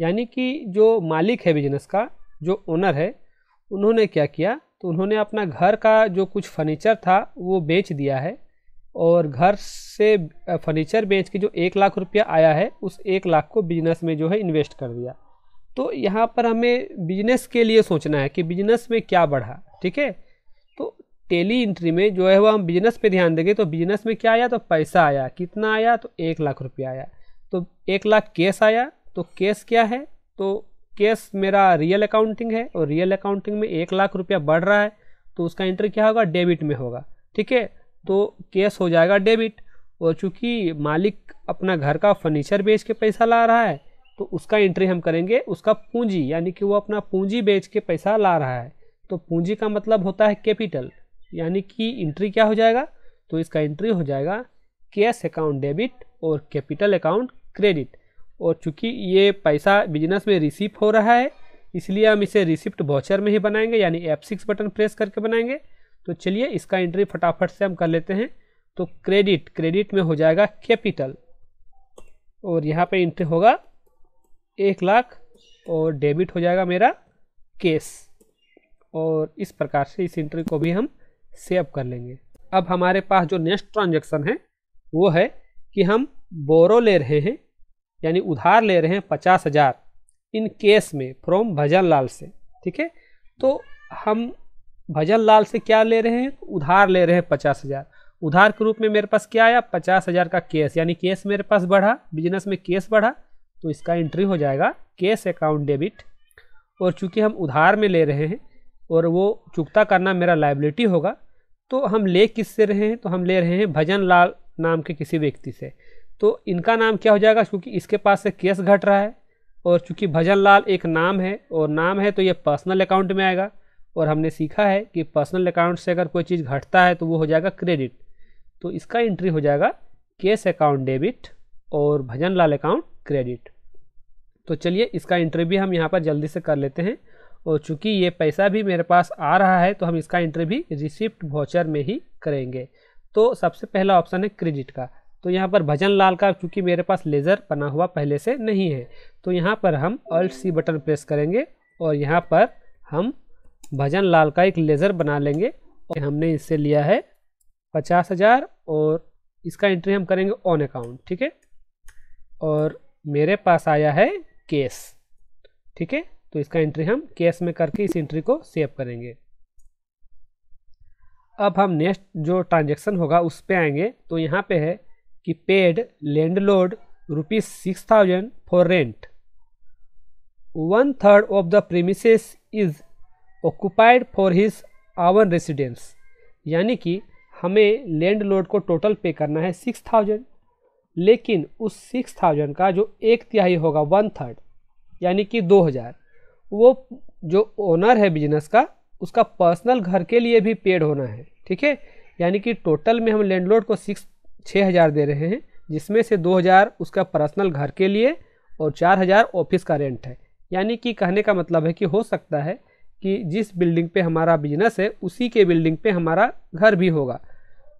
यानी कि जो मालिक है बिजनेस का जो ओनर है उन्होंने क्या किया तो उन्होंने अपना घर का जो कुछ फर्नीचर था वो बेच दिया है और घर से फर्नीचर बेच के जो एक लाख रुपया आया है उस एक लाख को बिजनेस में जो है इन्वेस्ट कर दिया तो यहाँ पर हमें बिजनेस के लिए सोचना है कि बिजनेस में क्या बढ़ा ठीक है तो टेली इंट्री में जो है वो हम बिजनेस पे ध्यान देंगे तो बिजनेस में क्या आया तो पैसा आया कितना आया तो एक लाख रुपया आया तो एक लाख केस आया तो केस क्या है तो केस मेरा रियल अकाउंटिंग है और रियल अकाउंटिंग में एक लाख रुपया बढ़ रहा है तो उसका एंट्री क्या होगा डेबिट में होगा ठीक है तो केस हो जाएगा डेबिट और चूँकि मालिक अपना घर का फर्नीचर बेच के पैसा ला रहा है तो उसका एंट्री हम करेंगे उसका पूंजी यानी कि वो अपना पूंजी बेच के पैसा ला रहा है तो पूंजी का मतलब होता है कैपिटल यानी कि एंट्री क्या हो जाएगा तो इसका एंट्री हो जाएगा कैश अकाउंट डेबिट और कैपिटल अकाउंट क्रेडिट और चूँकि ये पैसा बिजनेस में रिसीप हो रहा है इसलिए हम इसे रिसिप्ट वॉचर में ही बनाएंगे यानी एफ सिक्स बटन प्रेस करके बनाएंगे तो चलिए इसका एंट्री फटाफट से हम कर लेते हैं तो क्रेडिट क्रेडिट में हो जाएगा कैपिटल और यहाँ पे एंट्री होगा एक लाख और डेबिट हो जाएगा मेरा केस और इस प्रकार से इस एंट्री को भी हम सेव कर लेंगे अब हमारे पास जो नेक्स्ट ट्रांजेक्शन है वो है कि हम बोरो ले रहे हैं यानी उधार ले रहे हैं पचास हज़ार इन केस में फ्रॉम भजन लाल से ठीक है तो हम भजन लाल से क्या ले रहे हैं उधार ले रहे हैं पचास हज़ार उधार के रूप में मेरे पास क्या आया पचास हज़ार का केस यानी केस मेरे पास बढ़ा बिजनेस में केस बढ़ा तो इसका एंट्री हो जाएगा केस अकाउंट डेबिट और चूँकि हम उधार में ले रहे हैं और वो चुकता करना मेरा लाइबिलिटी होगा तो हम ले किस से रहे हैं तो हम ले रहे हैं भजन लाल नाम के किसी व्यक्ति से तो इनका नाम क्या हो जाएगा क्योंकि इसके पास से केस घट रहा है और चूँकि भजन लाल एक नाम है और नाम है तो ये पर्सनल अकाउंट में आएगा और हमने सीखा है कि पर्सनल अकाउंट से अगर कोई चीज़ घटता है तो वो हो जाएगा क्रेडिट तो इसका एंट्री हो जाएगा केस अकाउंट डेबिट और भजन लाल अकाउंट क्रेडिट तो चलिए इसका एंट्री भी हम यहाँ पर जल्दी से कर लेते हैं और चूँकि ये पैसा भी मेरे पास आ रहा है तो हम इसका एंट्री भी रिसिप्ट वाचर में ही करेंगे तो सबसे पहला ऑप्शन है क्रेडिट का तो यहाँ पर भजन लाल का चूँकि मेरे पास लेज़र बना हुआ पहले से नहीं है तो यहाँ पर हम अल्ट सी बटन प्रेस करेंगे और यहाँ पर हम भजन लाल का एक लेज़र बना लेंगे और हमने इससे लिया है पचास हज़ार और इसका एंट्री हम करेंगे ऑन अकाउंट ठीक है और मेरे पास आया है केस ठीक है तो इसका एंट्री हम केस में करके इस एंट्री को सेव करेंगे अब हम नेक्स्ट जो ट्रांजेक्शन होगा उस पर आएंगे तो यहाँ पे है कि paid load rupees six thousand for rent one third of the premises is occupied for his own residence यानी कि हमें लैंड लोड को टोटल पे करना है सिक्स थाउजेंड लेकिन उस सिक्स थाउजेंड का जो एक तिहाई होगा वन थर्ड यानी कि दो हज़ार वो जो ओनर है बिजनेस का उसका पर्सनल घर के लिए भी पेड होना है ठीक है यानी कि टोटल में हम लोड को सिक्स छः हज़ार दे रहे हैं जिसमें से दो हज़ार उसका पर्सनल घर के लिए और चार हज़ार ऑफिस का रेंट है यानी कि कहने का मतलब है कि हो सकता है कि जिस बिल्डिंग पे हमारा बिजनेस है उसी के बिल्डिंग पे हमारा घर भी होगा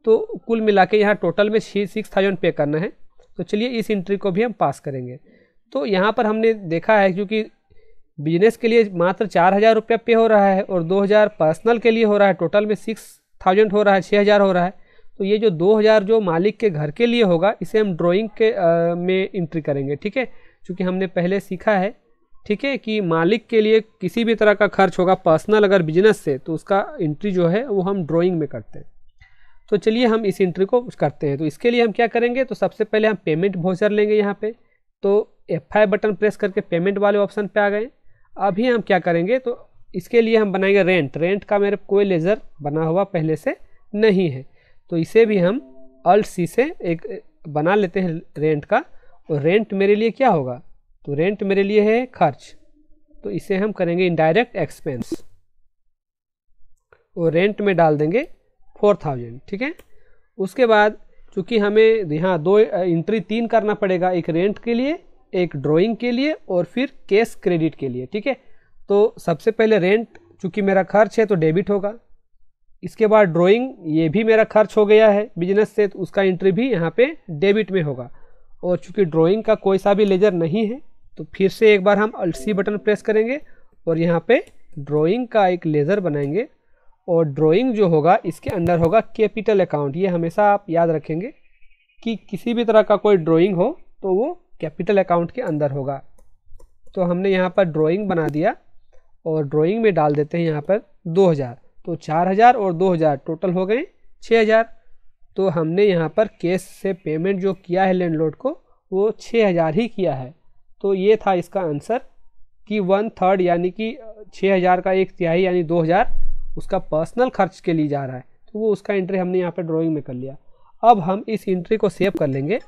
तो कुल मिला के यहाँ टोटल में छः सिक्स थाउजेंड पे करना है तो चलिए इस इंट्री को भी हम पास करेंगे तो यहाँ पर हमने देखा है क्योंकि बिजनेस के लिए मात्र चार हज़ार रुपया पे हो रहा है और दो हज़ार पर्सनल के लिए हो रहा है टोटल में सिक्स थाउजेंड हो रहा है छः हज़ार हो रहा है तो ये जो 2000 जो मालिक के घर के लिए होगा इसे हम ड्राइंग के आ, में इंट्री करेंगे ठीक है चूँकि हमने पहले सीखा है ठीक है कि मालिक के लिए किसी भी तरह का खर्च होगा पर्सनल अगर बिजनेस से तो उसका एंट्री जो है वो हम ड्राइंग में करते हैं तो चलिए हम इस इंट्री को करते हैं तो इसके लिए हम क्या करेंगे तो सबसे पहले हम पेमेंट भोजर लेंगे यहाँ पर तो एफ बटन प्रेस करके पेमेंट वाले ऑप्शन पर आ गए अभी हम क्या करेंगे तो इसके लिए हम बनाएंगे रेंट रेंट का मेरे कोई लेज़र बना हुआ पहले से नहीं है तो इसे भी हम अल्ट सी से एक बना लेते हैं रेंट का और रेंट मेरे लिए क्या होगा तो रेंट मेरे लिए है खर्च तो इसे हम करेंगे इनडायरेक्ट एक्सपेंस और रेंट में डाल देंगे फोर थाउजेंड ठीक है उसके बाद चूँकि हमें यहाँ दो इंट्री तीन करना पड़ेगा एक रेंट के लिए एक ड्राइंग के लिए और फिर कैश क्रेडिट के लिए ठीक है तो सबसे पहले रेंट चूँकि मेरा खर्च है तो डेबिट होगा इसके बाद ड्राइंग ये भी मेरा खर्च हो गया है बिजनेस से तो उसका एंट्री भी यहाँ पे डेबिट में होगा और चूँकि ड्राइंग का कोई सा भी लेजर नहीं है तो फिर से एक बार हम अल्ट बटन प्रेस करेंगे और यहाँ पे ड्राइंग का एक लेज़र बनाएंगे और ड्राइंग जो होगा इसके अंडर होगा कैपिटल अकाउंट ये हमेशा आप याद रखेंगे कि किसी भी तरह का कोई ड्राइंग हो तो वो कैपिटल अकाउंट के अंदर होगा तो हमने यहाँ पर ड्राइंग बना दिया और ड्राइंग में डाल देते हैं यहाँ पर दो हज़ार तो चार हज़ार और दो हज़ार टोटल हो गए छः हज़ार तो हमने यहाँ पर कैश से पेमेंट जो किया है लैंडलॉर्ड को वो छः हज़ार ही किया है तो ये था इसका आंसर कि वन थर्ड यानी कि छः हज़ार का एक तिहाई यानी दो हज़ार उसका पर्सनल खर्च के लिए जा रहा है तो वो उसका एंट्री हमने यहाँ पर ड्रॉइंग में कर लिया अब हम इस एंट्री को सेव कर लेंगे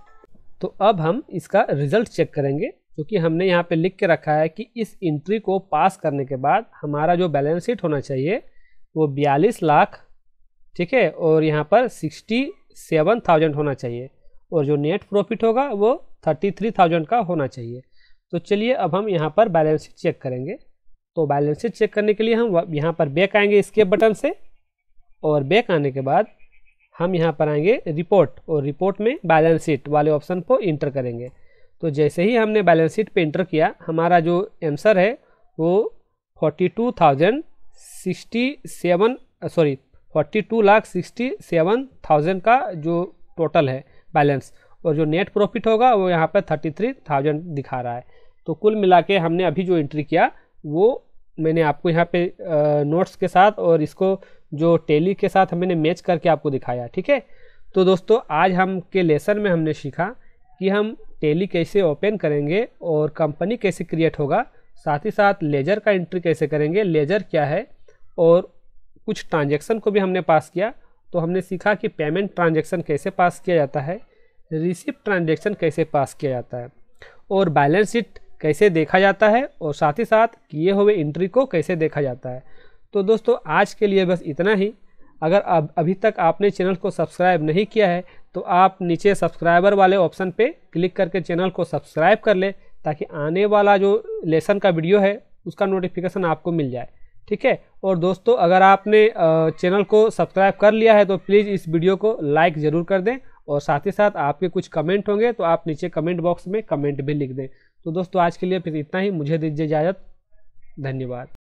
तो अब हम इसका रिज़ल्ट चेक करेंगे क्योंकि हमने यहाँ पे लिख के रखा है कि इस एंट्री को पास करने के बाद हमारा जो बैलेंस शीट होना चाहिए वो बयालीस लाख ठीक है और यहाँ पर सिक्सटी सेवन थाउजेंड होना चाहिए और जो नेट प्रॉफिट होगा वो थर्टी थ्री थाउजेंड का होना चाहिए तो चलिए अब हम यहाँ पर बैलेंस शीट चेक करेंगे तो बैलेंस शीट चेक करने के लिए हम यहाँ पर बैक आएंगे इसके बटन से और बैक आने के बाद हम यहाँ पर आएंगे रिपोर्ट और रिपोर्ट में बैलेंस शीट वाले ऑप्शन को इंटर करेंगे तो जैसे ही हमने बैलेंस शीट पर इंटर किया हमारा जो आंसर है वो forty two thousand sixty seven sorry forty two lakh sixty seven thousand का जो टोटल है बैलेंस और जो नेट प्रॉफिट होगा वो यहाँ पर थर्टी थ्री थाउजेंड दिखा रहा है तो कुल मिला के हमने अभी जो एंट्री किया वो मैंने आपको यहाँ पे नोट्स के साथ और इसको जो टेली के साथ हमने मैच करके आपको दिखाया ठीक है तो दोस्तों आज हम के लेसन में हमने सीखा कि हम टेली कैसे ओपन करेंगे और कंपनी कैसे क्रिएट होगा साथ ही साथ लेजर का एंट्री कैसे करेंगे लेजर क्या है और कुछ ट्रांजैक्शन को भी हमने पास किया तो हमने सीखा कि पेमेंट ट्रांजैक्शन कैसे पास किया जाता है रिसिप्ट ट्रांजैक्शन कैसे पास किया जाता है और बैलेंस शीट कैसे देखा जाता है और साथ ही साथ किए हुए इंट्री को कैसे देखा जाता है तो दोस्तों आज के लिए बस इतना ही अगर अब अभी तक आपने चैनल को सब्सक्राइब नहीं किया है तो आप नीचे सब्सक्राइबर वाले ऑप्शन पे क्लिक करके चैनल को सब्सक्राइब कर ले ताकि आने वाला जो लेसन का वीडियो है उसका नोटिफिकेशन आपको मिल जाए ठीक है और दोस्तों अगर आपने चैनल को सब्सक्राइब कर लिया है तो प्लीज़ इस वीडियो को लाइक ज़रूर कर दें और साथ ही साथ आपके कुछ कमेंट होंगे तो आप नीचे कमेंट बॉक्स में कमेंट भी लिख दें तो दोस्तों आज के लिए फिर इतना ही मुझे दीजिए इजाज़त धन्यवाद